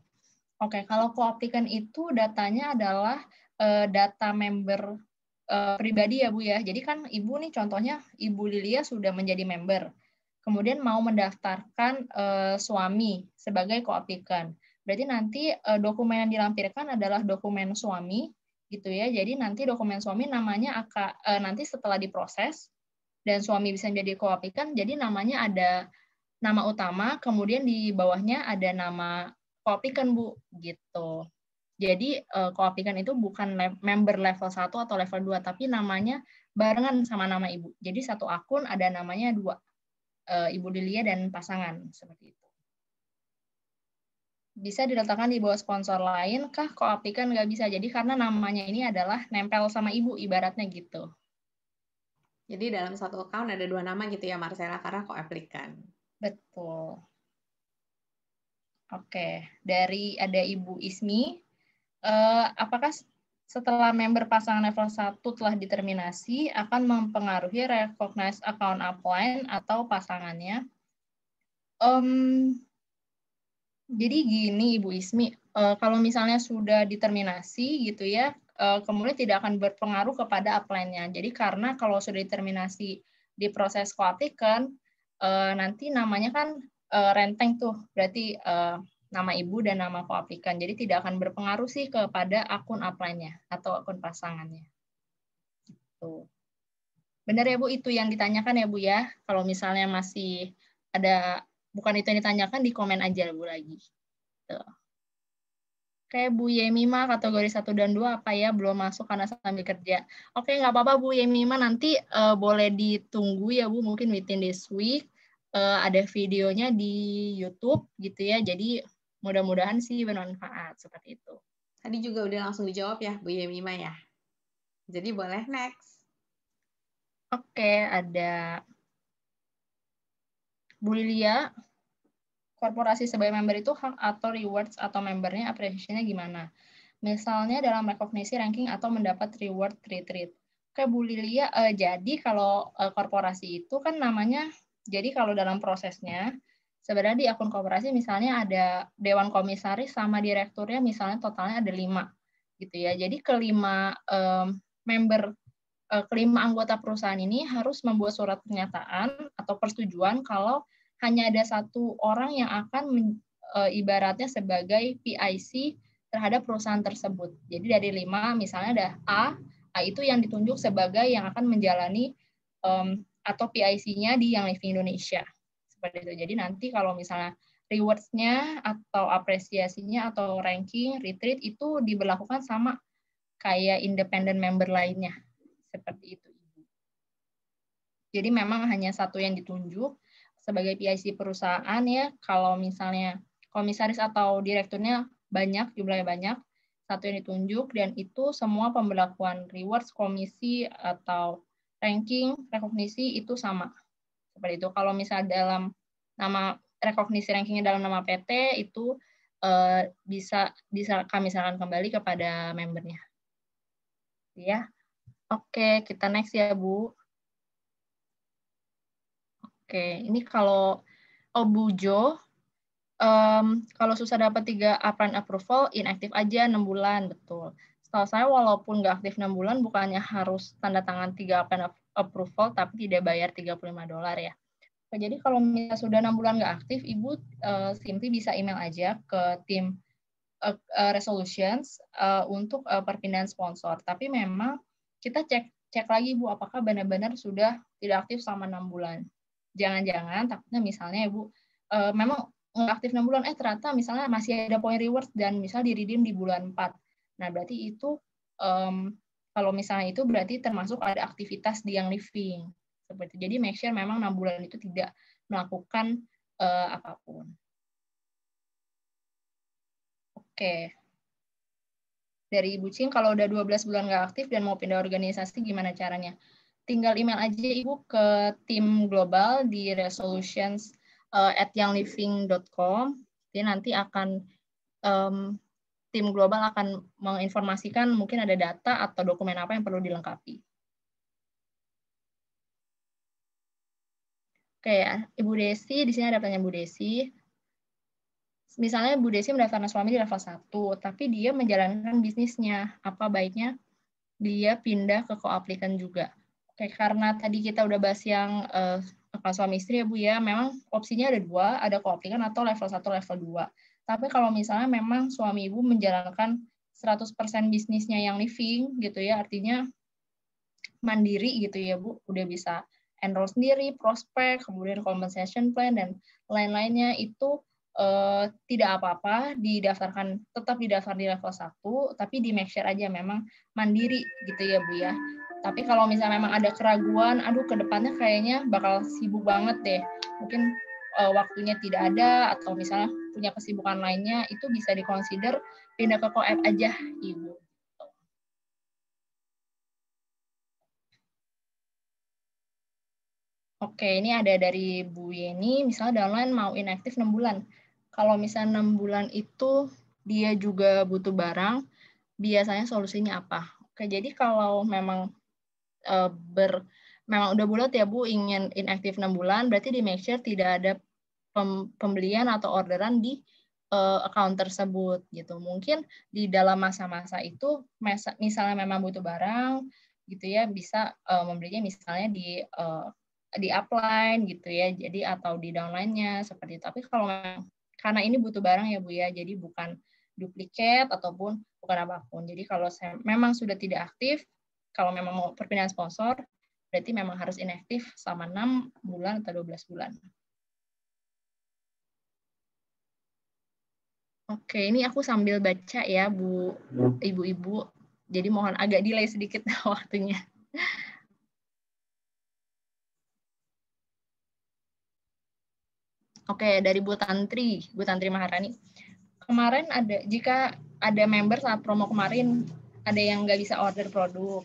Oke, kalau koaplikan itu datanya adalah uh, data member uh, pribadi ya Bu ya. Jadi kan Ibu nih contohnya Ibu Lilia sudah menjadi member. Kemudian mau mendaftarkan uh, suami sebagai koaplikan. Berarti nanti dokumen yang dilampirkan adalah dokumen suami gitu ya. Jadi nanti dokumen suami namanya akan e, nanti setelah diproses dan suami bisa menjadi koaplikan, jadi namanya ada nama utama, kemudian di bawahnya ada nama koaplikan Bu gitu. Jadi e, koaplikan itu bukan le member level 1 atau level 2 tapi namanya barengan sama nama Ibu. Jadi satu akun ada namanya dua. e, Ibu Delia dan pasangan seperti itu bisa diletakkan di bawah sponsor lain kah kok aplikan nggak bisa jadi karena namanya ini adalah nempel sama ibu ibaratnya gitu jadi dalam satu account ada dua nama gitu ya Marcella karena kok aplikan betul oke dari ada ibu Ismi eh, apakah setelah member pasangan level 1 telah diterminasi, akan mempengaruhi recognize account upline atau pasangannya. Um, jadi gini Ibu Ismi, eh, kalau misalnya sudah determinasi gitu ya, eh, kemudian tidak akan berpengaruh kepada upline-nya. Jadi karena kalau sudah determinasi di proses kan, eh, nanti namanya kan renteng tuh, berarti nama ibu dan nama koaplikan. Jadi tidak akan berpengaruh sih kepada akun upline-nya atau akun pasangannya. Gitu. Benar ya Bu, itu yang ditanyakan ya Bu ya. Kalau misalnya masih ada bukan itu yang ditanyakan di komen aja bu lagi Oke, gitu. Bu Yemima kategori 1 dan 2 apa ya? Belum masuk karena sambil kerja. Oke, nggak apa-apa Bu Yemima, nanti uh, boleh ditunggu ya Bu, mungkin within this week. Uh, ada videonya di YouTube gitu ya, jadi mudah-mudahan sih bermanfaat seperti itu. Tadi juga udah langsung dijawab ya Bu Yemima ya? Jadi boleh next. Oke, ada Bulia, korporasi sebagai member itu hak atau rewards atau membernya apresiasinya gimana? Misalnya dalam rekognisi ranking atau mendapat reward retreat. Oke, Bu Lilia, eh, jadi kalau eh, korporasi itu kan namanya, jadi kalau dalam prosesnya, sebenarnya di akun korporasi misalnya ada dewan komisaris sama direkturnya misalnya totalnya ada lima, gitu ya. Jadi kelima eh, member kelima anggota perusahaan ini harus membuat surat pernyataan atau persetujuan kalau hanya ada satu orang yang akan men, e, ibaratnya sebagai PIC terhadap perusahaan tersebut. Jadi dari lima misalnya ada A, A itu yang ditunjuk sebagai yang akan menjalani um, atau PIC-nya di Young Living Indonesia. Seperti itu. Jadi nanti kalau misalnya rewards-nya atau apresiasinya atau ranking, retreat itu diberlakukan sama kayak independent member lainnya. Seperti itu. Jadi memang hanya satu yang ditunjuk sebagai PIC perusahaan ya kalau misalnya komisaris atau direkturnya banyak jumlahnya banyak satu yang ditunjuk dan itu semua pemberlakuan rewards komisi atau ranking rekognisi itu sama seperti itu kalau misal dalam nama rekognisi rankingnya dalam nama PT itu eh, bisa bisa kami sarankan kembali kepada membernya ya oke kita next ya bu Oke, ini kalau Obujo, um, kalau susah dapat tiga apa approval, inaktif aja enam bulan, betul. Setahu saya walaupun nggak aktif enam bulan, bukannya harus tanda tangan tiga apa approval, tapi tidak bayar 35 dolar ya. Jadi kalau misalnya sudah enam bulan nggak aktif, ibu uh, simply bisa email aja ke tim uh, uh, resolutions uh, untuk uh, perpindahan sponsor. Tapi memang kita cek cek lagi bu apakah benar-benar sudah tidak aktif selama enam bulan jangan-jangan takutnya misalnya ibu uh, memang aktif 6 bulan eh ternyata misalnya masih ada point reward dan misal diridim di bulan 4. Nah, berarti itu um, kalau misalnya itu berarti termasuk ada aktivitas di yang living. Seperti jadi make sure memang 6 bulan itu tidak melakukan uh, apapun. Oke. Okay. Dari Ibu Cing, kalau udah 12 bulan nggak aktif dan mau pindah organisasi, gimana caranya? tinggal email aja Ibu ke tim global di resolutions uh, at youngliving.com. Jadi nanti akan um, tim global akan menginformasikan mungkin ada data atau dokumen apa yang perlu dilengkapi. Oke ya, Ibu Desi, di sini ada pertanyaan ibu Desi. Misalnya ibu Desi mendaftarkan suami di level 1, tapi dia menjalankan bisnisnya. Apa baiknya dia pindah ke co applicant juga? Oke, karena tadi kita udah bahas yang uh, suami istri ya Bu ya, memang opsinya ada dua, ada kooptikan atau level 1, level 2. Tapi kalau misalnya memang suami Ibu menjalankan 100% bisnisnya yang living gitu ya, artinya mandiri gitu ya Bu, udah bisa enroll sendiri, prospek, kemudian compensation plan, dan lain-lainnya itu uh, tidak apa-apa didaftarkan tetap didaftar di level 1 tapi di make sure aja memang mandiri gitu ya Bu ya tapi kalau misalnya memang ada keraguan aduh kedepannya kayaknya bakal sibuk banget deh mungkin uh, waktunya tidak ada atau misalnya punya kesibukan lainnya itu bisa dikonsider pindah ke koep aja ibu Oke, ini ada dari Bu Yeni, misalnya downline mau inaktif 6 bulan. Kalau misalnya 6 bulan itu dia juga butuh barang, biasanya solusinya apa? Oke, jadi kalau memang uh, ber memang udah bulat ya Bu ingin inaktif 6 bulan berarti di make sure tidak ada pem, pembelian atau orderan di uh, account tersebut gitu. Mungkin di dalam masa-masa itu masa, misalnya memang butuh barang gitu ya bisa uh, membelinya misalnya di uh, di upline gitu ya. Jadi atau di downline-nya seperti itu. Tapi kalau memang karena ini butuh barang ya Bu ya. Jadi bukan duplikat ataupun bukan apapun. Jadi kalau saya memang sudah tidak aktif, kalau memang mau perpindahan sponsor, berarti memang harus inaktif selama 6 bulan atau 12 bulan. Oke, ini aku sambil baca ya, Bu Ibu-ibu. Jadi mohon agak delay sedikit waktunya. Oke, dari Bu Tantri, Bu Tantri Maharani. Kemarin ada jika ada member saat promo kemarin ada yang nggak bisa order produk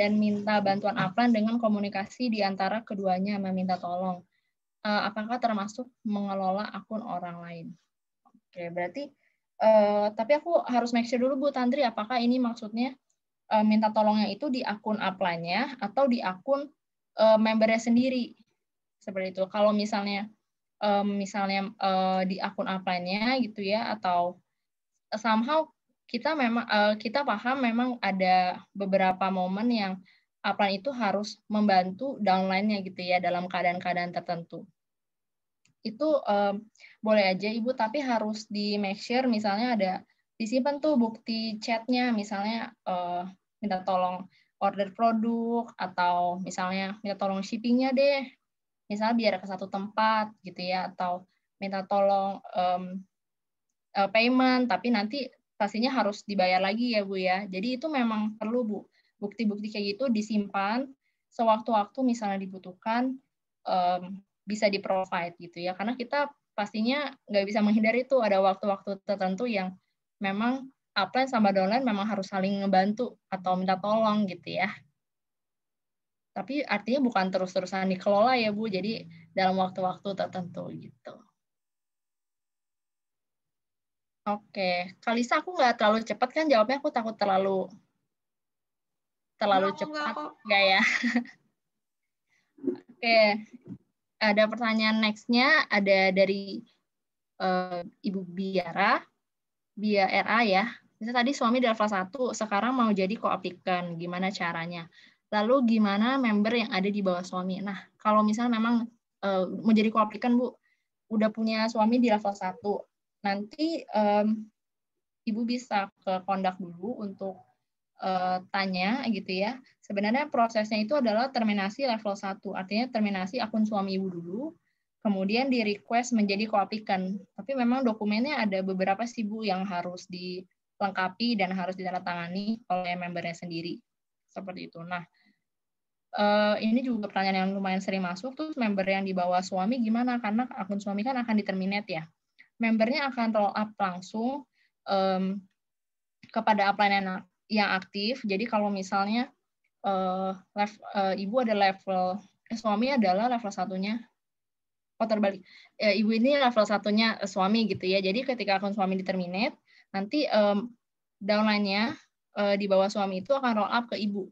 dan minta bantuan Aplan dengan komunikasi di antara keduanya meminta tolong. Uh, apakah termasuk mengelola akun orang lain? Oke, okay, berarti uh, tapi aku harus make sure dulu Bu Tantri apakah ini maksudnya uh, minta tolongnya itu di akun Aplannya atau di akun uh, membernya sendiri? Seperti itu. Kalau misalnya um, misalnya uh, di akun upline-nya gitu ya atau somehow kita memang uh, kita paham memang ada beberapa momen yang upline itu harus membantu downline-nya gitu ya dalam keadaan-keadaan tertentu. Itu um, boleh aja Ibu tapi harus di make sure misalnya ada disimpan tuh bukti chatnya misalnya uh, minta tolong order produk atau misalnya minta tolong shippingnya deh misalnya biar ke satu tempat gitu ya atau minta tolong um, uh, payment tapi nanti pastinya harus dibayar lagi ya Bu ya. Jadi itu memang perlu Bu. Bukti-bukti kayak gitu disimpan sewaktu-waktu misalnya dibutuhkan um, bisa di provide gitu ya. Karena kita pastinya nggak bisa menghindari itu ada waktu-waktu tertentu yang memang upline sama downline memang harus saling ngebantu atau minta tolong gitu ya. Tapi artinya bukan terus-terusan dikelola ya Bu, jadi dalam waktu-waktu tertentu gitu. Oke, Kalisa aku nggak terlalu cepat kan jawabnya aku takut terlalu terlalu cepat nggak ya? Oke, ada pertanyaan nextnya ada dari uh, Ibu Biara, Biara ya. Misal tadi suami di level 1 sekarang mau jadi koaplikan, gimana caranya? Lalu gimana member yang ada di bawah suami? Nah, kalau misalnya memang uh, mau jadi koaplikan Bu, udah punya suami di level 1 nanti um, ibu bisa ke kondak dulu untuk uh, tanya gitu ya. Sebenarnya prosesnya itu adalah terminasi level 1, artinya terminasi akun suami ibu dulu, kemudian di request menjadi koapikan. Tapi memang dokumennya ada beberapa sih Bu yang harus dilengkapi dan harus ditandatangani oleh membernya sendiri. Seperti itu. Nah, uh, ini juga pertanyaan yang lumayan sering masuk, terus member yang dibawa suami gimana? Karena akun suami kan akan diterminate ya membernya akan roll up langsung um, kepada upline yang, yang aktif. Jadi kalau misalnya uh, eh, level, uh, ibu ada level eh, suami adalah level satunya oh terbalik ya, ibu ini level satunya eh, suami gitu ya jadi ketika akun suami diterminate nanti um, downline-nya uh, di bawah suami itu akan roll up ke ibu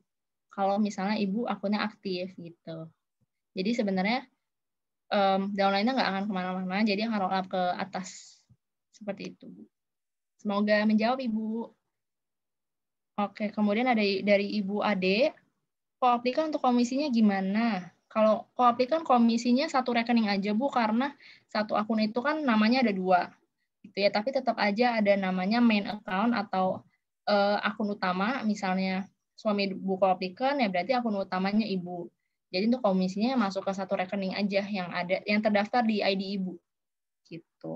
kalau misalnya ibu akunnya aktif gitu jadi sebenarnya um, lainnya lainnya nggak akan kemana-mana, jadi akan roll up ke atas. Seperti itu. Semoga menjawab, Ibu. Oke, kemudian ada dari Ibu Ade. Koaplikan untuk komisinya gimana? Kalau koaplikan kan komisinya satu rekening aja, Bu, karena satu akun itu kan namanya ada dua. Gitu ya, tapi tetap aja ada namanya main account atau uh, akun utama, misalnya suami Bu koaplikan, kan, ya berarti akun utamanya Ibu jadi untuk komisinya masuk ke satu rekening aja yang ada yang terdaftar di ID Ibu. Gitu.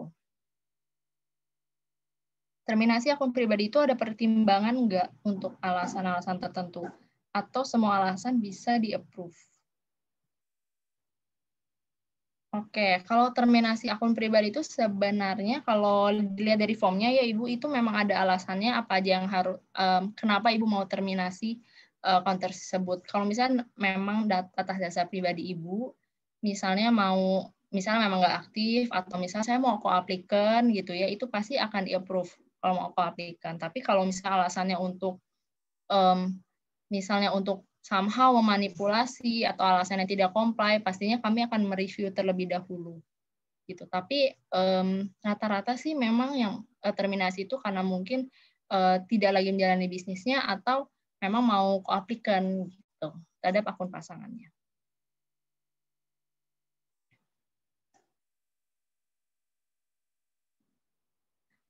Terminasi akun pribadi itu ada pertimbangan nggak untuk alasan-alasan tertentu? Atau semua alasan bisa di-approve? Oke, kalau terminasi akun pribadi itu sebenarnya kalau dilihat dari formnya ya Ibu itu memang ada alasannya apa aja yang harus um, kenapa Ibu mau terminasi konter eh, tersebut. Kalau misalnya memang data atas dasar pribadi ibu, misalnya mau misalnya memang nggak aktif atau misalnya saya mau koaplikan gitu ya, itu pasti akan di-approve kalau mau koaplikan. Tapi kalau misalnya alasannya untuk um, misalnya untuk somehow memanipulasi atau alasan yang tidak comply, pastinya kami akan mereview terlebih dahulu gitu. Tapi rata rata-rata sih memang yang eh, terminasi itu karena mungkin uh, tidak lagi menjalani bisnisnya atau memang mau koaplikan gitu terhadap akun pasangannya.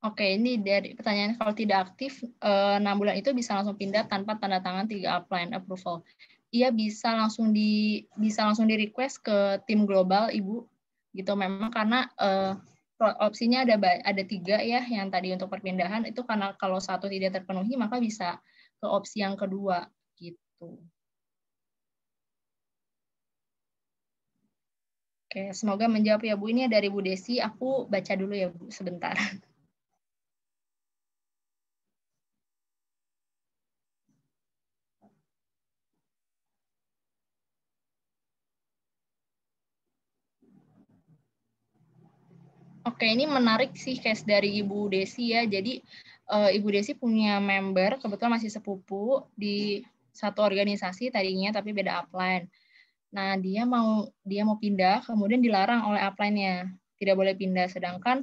Oke, ini dari pertanyaan kalau tidak aktif, eh, enam bulan itu bisa langsung pindah tanpa tanda tangan tiga apply and approval. Ia bisa langsung di bisa langsung di request ke tim global, ibu. Gitu memang karena uh, opsinya ada ada tiga ya, yang tadi untuk perpindahan itu karena kalau satu tidak terpenuhi maka bisa ke opsi yang kedua gitu. Oke, semoga menjawab ya Bu. Ini dari Bu Desi, aku baca dulu ya Bu sebentar. Oke, ini menarik sih case dari Ibu Desi ya. Jadi uh, Ibu Desi punya member kebetulan masih sepupu di satu organisasi tadinya tapi beda upline. Nah, dia mau dia mau pindah kemudian dilarang oleh upline-nya. Tidak boleh pindah sedangkan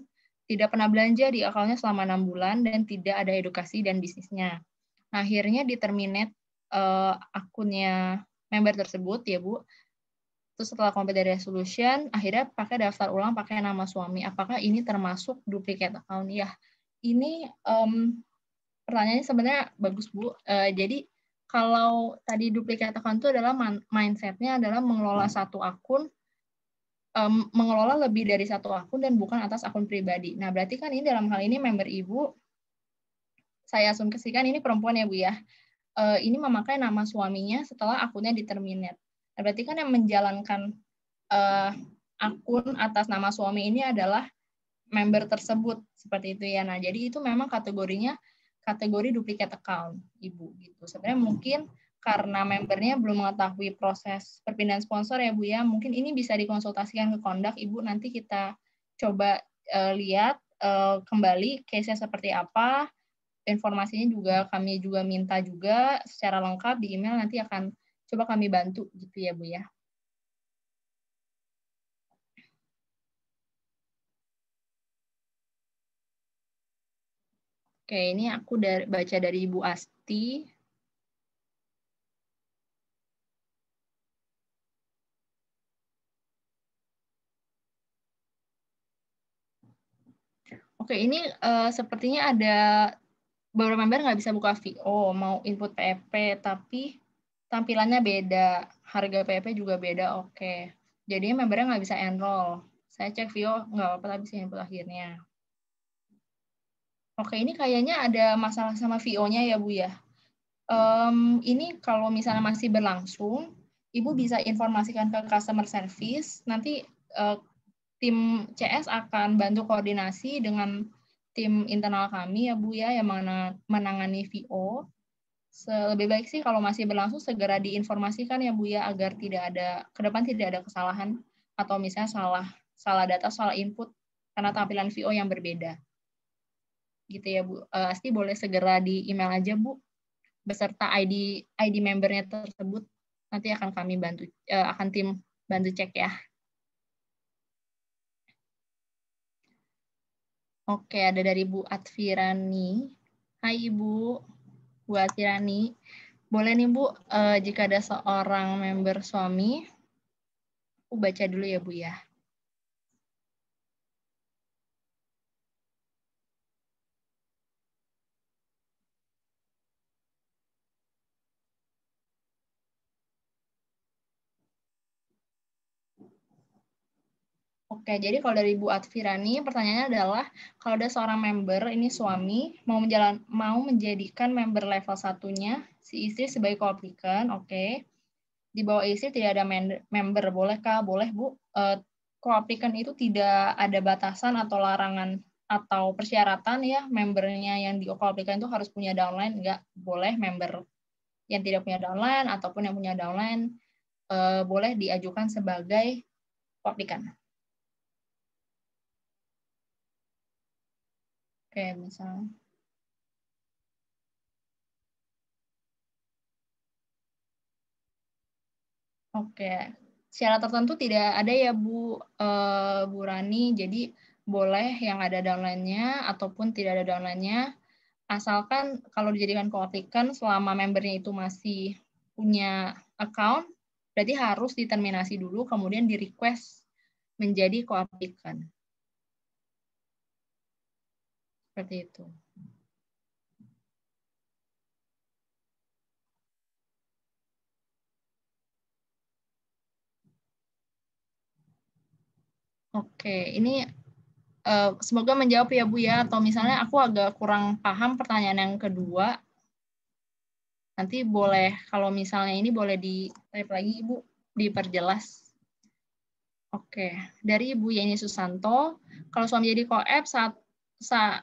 tidak pernah belanja di akalnya selama enam bulan dan tidak ada edukasi dan bisnisnya. Nah, akhirnya di terminate uh, eh, akunnya member tersebut ya, Bu. Terus setelah kompetisi dari resolution, akhirnya pakai daftar ulang pakai nama suami. Apakah ini termasuk duplicate account? Ya, ini um, pertanyaannya sebenarnya bagus Bu. Uh, jadi kalau tadi duplikat akun itu adalah mindsetnya adalah mengelola hmm. satu akun, um, mengelola lebih dari satu akun dan bukan atas akun pribadi. Nah berarti kan ini dalam hal ini member ibu, saya asumsikan kan ini perempuan ya Bu ya, uh, ini memakai nama suaminya setelah akunnya diterminate. Nah berarti kan yang menjalankan uh, akun atas nama suami ini adalah member tersebut seperti itu ya. Nah, jadi itu memang kategorinya kategori duplikat account Ibu gitu. Sebenarnya mungkin karena membernya belum mengetahui proses perpindahan sponsor ya Bu ya, mungkin ini bisa dikonsultasikan ke kondak Ibu nanti kita coba uh, lihat uh, kembali case-nya seperti apa. Informasinya juga kami juga minta juga secara lengkap di email nanti akan coba kami bantu gitu ya Bu ya. Oke, ini aku dari, baca dari Ibu Asti. Oke, ini uh, sepertinya ada beberapa member nggak bisa buka VO, mau input PP, e tapi tampilannya beda, harga PP e juga beda, oke. Jadi membernya nggak bisa enroll. Saya cek VO, nggak apa-apa, tapi sih input akhirnya. Oke, ini kayaknya ada masalah sama VO-nya ya, Bu ya. Um, ini kalau misalnya masih berlangsung, Ibu bisa informasikan ke customer service, nanti uh, tim CS akan bantu koordinasi dengan tim internal kami ya, Bu ya, yang mana menangani VO. Lebih baik sih kalau masih berlangsung segera diinformasikan ya, Bu ya, agar tidak ada ke depan tidak ada kesalahan atau misalnya salah salah data, salah input karena tampilan VO yang berbeda gitu ya Bu. Uh, boleh segera di email aja Bu beserta ID ID membernya tersebut nanti akan kami bantu eh, akan tim bantu cek ya. Oke, ada dari Bu Atvirani. Hai Ibu, Bu Atvirani. Boleh nih Bu, eh, jika ada seorang member suami, aku baca dulu ya Bu ya. Oke, jadi kalau dari Bu Atvirani, pertanyaannya adalah kalau ada seorang member, ini suami, mau menjalan, mau menjadikan member level satunya si istri sebagai koaplikan, oke. Di bawah istri tidak ada member, bolehkah? Boleh, Bu. Uh, itu tidak ada batasan atau larangan atau persyaratan ya membernya yang di koaplikan itu harus punya downline, nggak boleh member yang tidak punya downline ataupun yang punya downline e, boleh diajukan sebagai koaplikan. kayak misalnya Oke, secara tertentu tidak ada ya Bu uh, Bu Rani. Jadi boleh yang ada downline-nya ataupun tidak ada downline-nya, asalkan kalau dijadikan koartikan selama membernya itu masih punya account, berarti harus diterminasi dulu, kemudian di request menjadi koartikan. Seperti itu. Oke, ini uh, semoga menjawab ya Bu ya. Atau misalnya aku agak kurang paham pertanyaan yang kedua. Nanti boleh, kalau misalnya ini boleh di type lagi Ibu, diperjelas. Oke, dari Ibu Yeni Susanto, kalau suami jadi koep saat, saat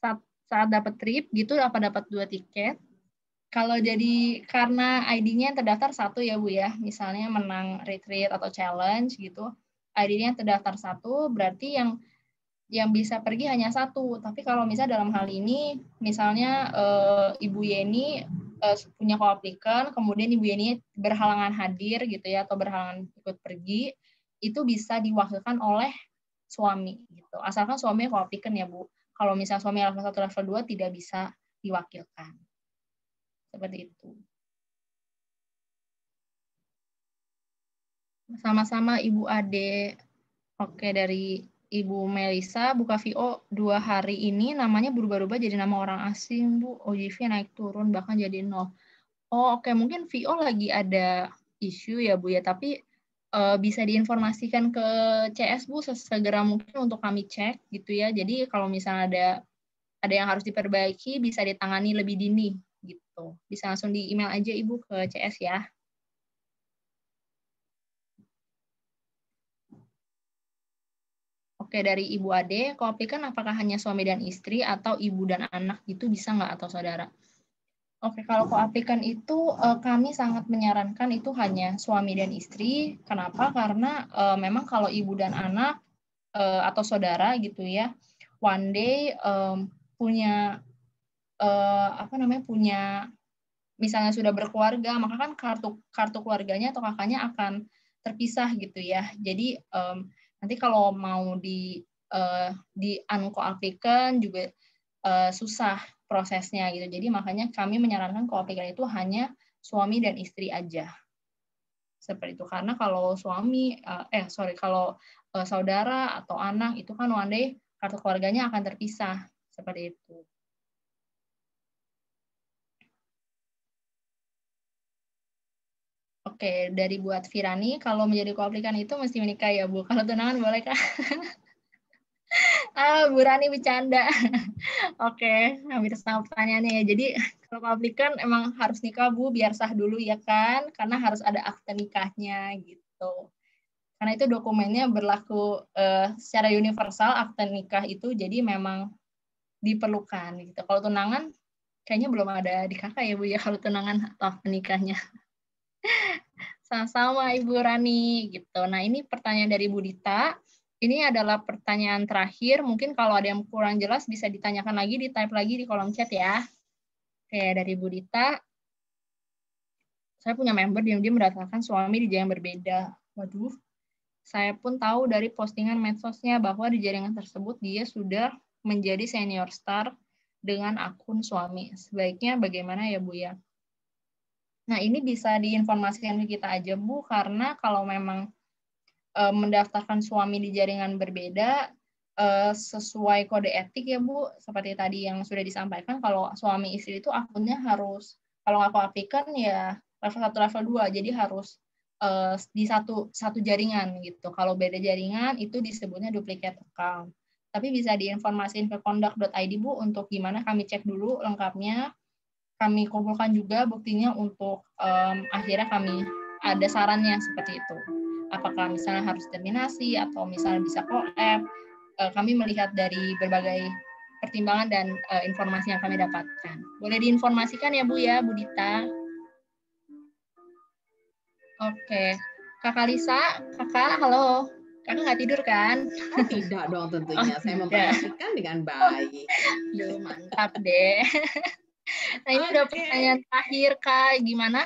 saat, saat dapat trip gitu apa dapat dua tiket kalau jadi karena ID-nya yang terdaftar satu ya Bu ya, misalnya menang retreat atau challenge gitu, ID-nya terdaftar satu, berarti yang yang bisa pergi hanya satu. Tapi kalau misalnya dalam hal ini, misalnya e, Ibu Yeni eh, punya punya koaplikan, kemudian Ibu Yeni berhalangan hadir gitu ya, atau berhalangan ikut pergi, itu bisa diwakilkan oleh suami gitu. Asalkan suaminya koaplikan ya Bu kalau misalnya suami level 1 level 2 tidak bisa diwakilkan. Seperti itu. Sama-sama Ibu Ade. Oke, dari Ibu Melisa, buka VO dua hari ini namanya berubah-ubah jadi nama orang asing, Bu. OJV naik turun, bahkan jadi nol. Oh, oke. Mungkin VO lagi ada isu ya, Bu. ya Tapi Eh, bisa diinformasikan ke CS Bu sesegera mungkin untuk kami cek gitu ya. Jadi kalau misalnya ada ada yang harus diperbaiki bisa ditangani lebih dini gitu. Bisa langsung di email aja Ibu ke CS ya. Oke, dari Ibu Ade, koaplikan apakah hanya suami dan istri atau ibu dan anak itu bisa nggak atau saudara? Oke, kalau koaplikan itu uh, kami sangat menyarankan itu hanya suami dan istri. Kenapa? Karena uh, memang kalau ibu dan anak uh, atau saudara gitu ya, one day punya apa namanya punya misalnya sudah berkeluarga, maka kan kartu kartu keluarganya atau kakaknya akan terpisah gitu ya. Jadi nanti kalau mau di di uncoaplikan juga susah prosesnya gitu. Jadi makanya kami menyarankan kalau PKL itu hanya suami dan istri aja. Seperti itu karena kalau suami eh, eh sorry kalau eh, saudara atau anak itu kan one day kartu keluarganya akan terpisah seperti itu. Oke, dari buat virani kalau menjadi koaplikan itu mesti menikah ya Bu. Kalau tunangan boleh Kak? ah, Bu Rani bercanda. Oke, okay, hampir sama pertanyaannya ya. Jadi kalau publikan emang harus nikah Bu, biar sah dulu ya kan, karena harus ada akte nikahnya gitu. Karena itu dokumennya berlaku uh, secara universal akte nikah itu, jadi memang diperlukan gitu. Kalau tunangan kayaknya belum ada di kakak ya Bu ya kalau tunangan atau akte nikahnya. Sama-sama Ibu Rani gitu. Nah ini pertanyaan dari Budita. Dita ini adalah pertanyaan terakhir. Mungkin kalau ada yang kurang jelas bisa ditanyakan lagi, di type lagi di kolom chat ya. Oke, dari Bu Dita. Saya punya member yang dia mendatangkan suami di jaringan berbeda. Waduh. Saya pun tahu dari postingan medsosnya bahwa di jaringan tersebut dia sudah menjadi senior star dengan akun suami. Sebaiknya bagaimana ya Bu ya? Nah, ini bisa diinformasikan ke kita aja Bu karena kalau memang uh, mendaftarkan suami di jaringan berbeda uh, sesuai kode etik ya Bu, seperti tadi yang sudah disampaikan kalau suami istri itu akunnya harus kalau aku apikan ya level 1 level 2 jadi harus uh, di satu satu jaringan gitu. Kalau beda jaringan itu disebutnya duplicate account. Tapi bisa diinformasiin ke conduct.id Bu untuk gimana kami cek dulu lengkapnya. Kami kumpulkan juga buktinya untuk um, akhirnya kami ada sarannya seperti itu apakah misalnya harus terminasi atau misalnya bisa collab app? Eh, kami melihat dari berbagai pertimbangan dan eh, informasi yang kami dapatkan boleh diinformasikan ya Bu ya Bu Dita oke okay. Kakak Lisa kakak halo Kakak nggak tidur kan? tidak dong tentunya. Oh, Saya iya. memperhatikan dengan baik. Duh, mantap deh. nah ini okay. udah pertanyaan terakhir kak, gimana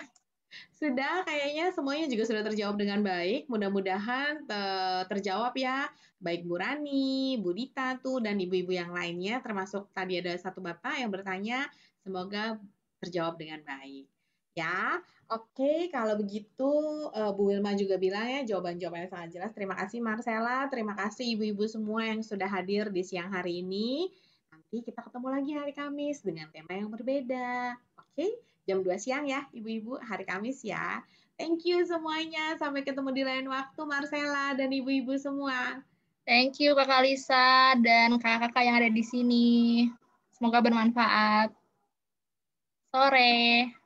sudah, kayaknya semuanya juga sudah terjawab dengan baik. Mudah-mudahan eh, terjawab ya, baik Bu Rani, Bu Dita tuh, dan ibu-ibu yang lainnya, termasuk tadi ada satu bapak yang bertanya, semoga terjawab dengan baik. Ya, oke. Okay, kalau begitu, eh, Bu Wilma juga bilang ya, jawaban-jawabannya sangat jelas. Terima kasih Marcella, terima kasih ibu-ibu semua yang sudah hadir di siang hari ini. Nanti kita ketemu lagi hari Kamis dengan tema yang berbeda. Oke. Okay? jam 2 siang ya, ibu-ibu, hari Kamis ya. Thank you semuanya. Sampai ketemu di lain waktu, Marcella dan ibu-ibu semua. Thank you Kakak Lisa dan kakak-kakak yang ada di sini. Semoga bermanfaat. Sore.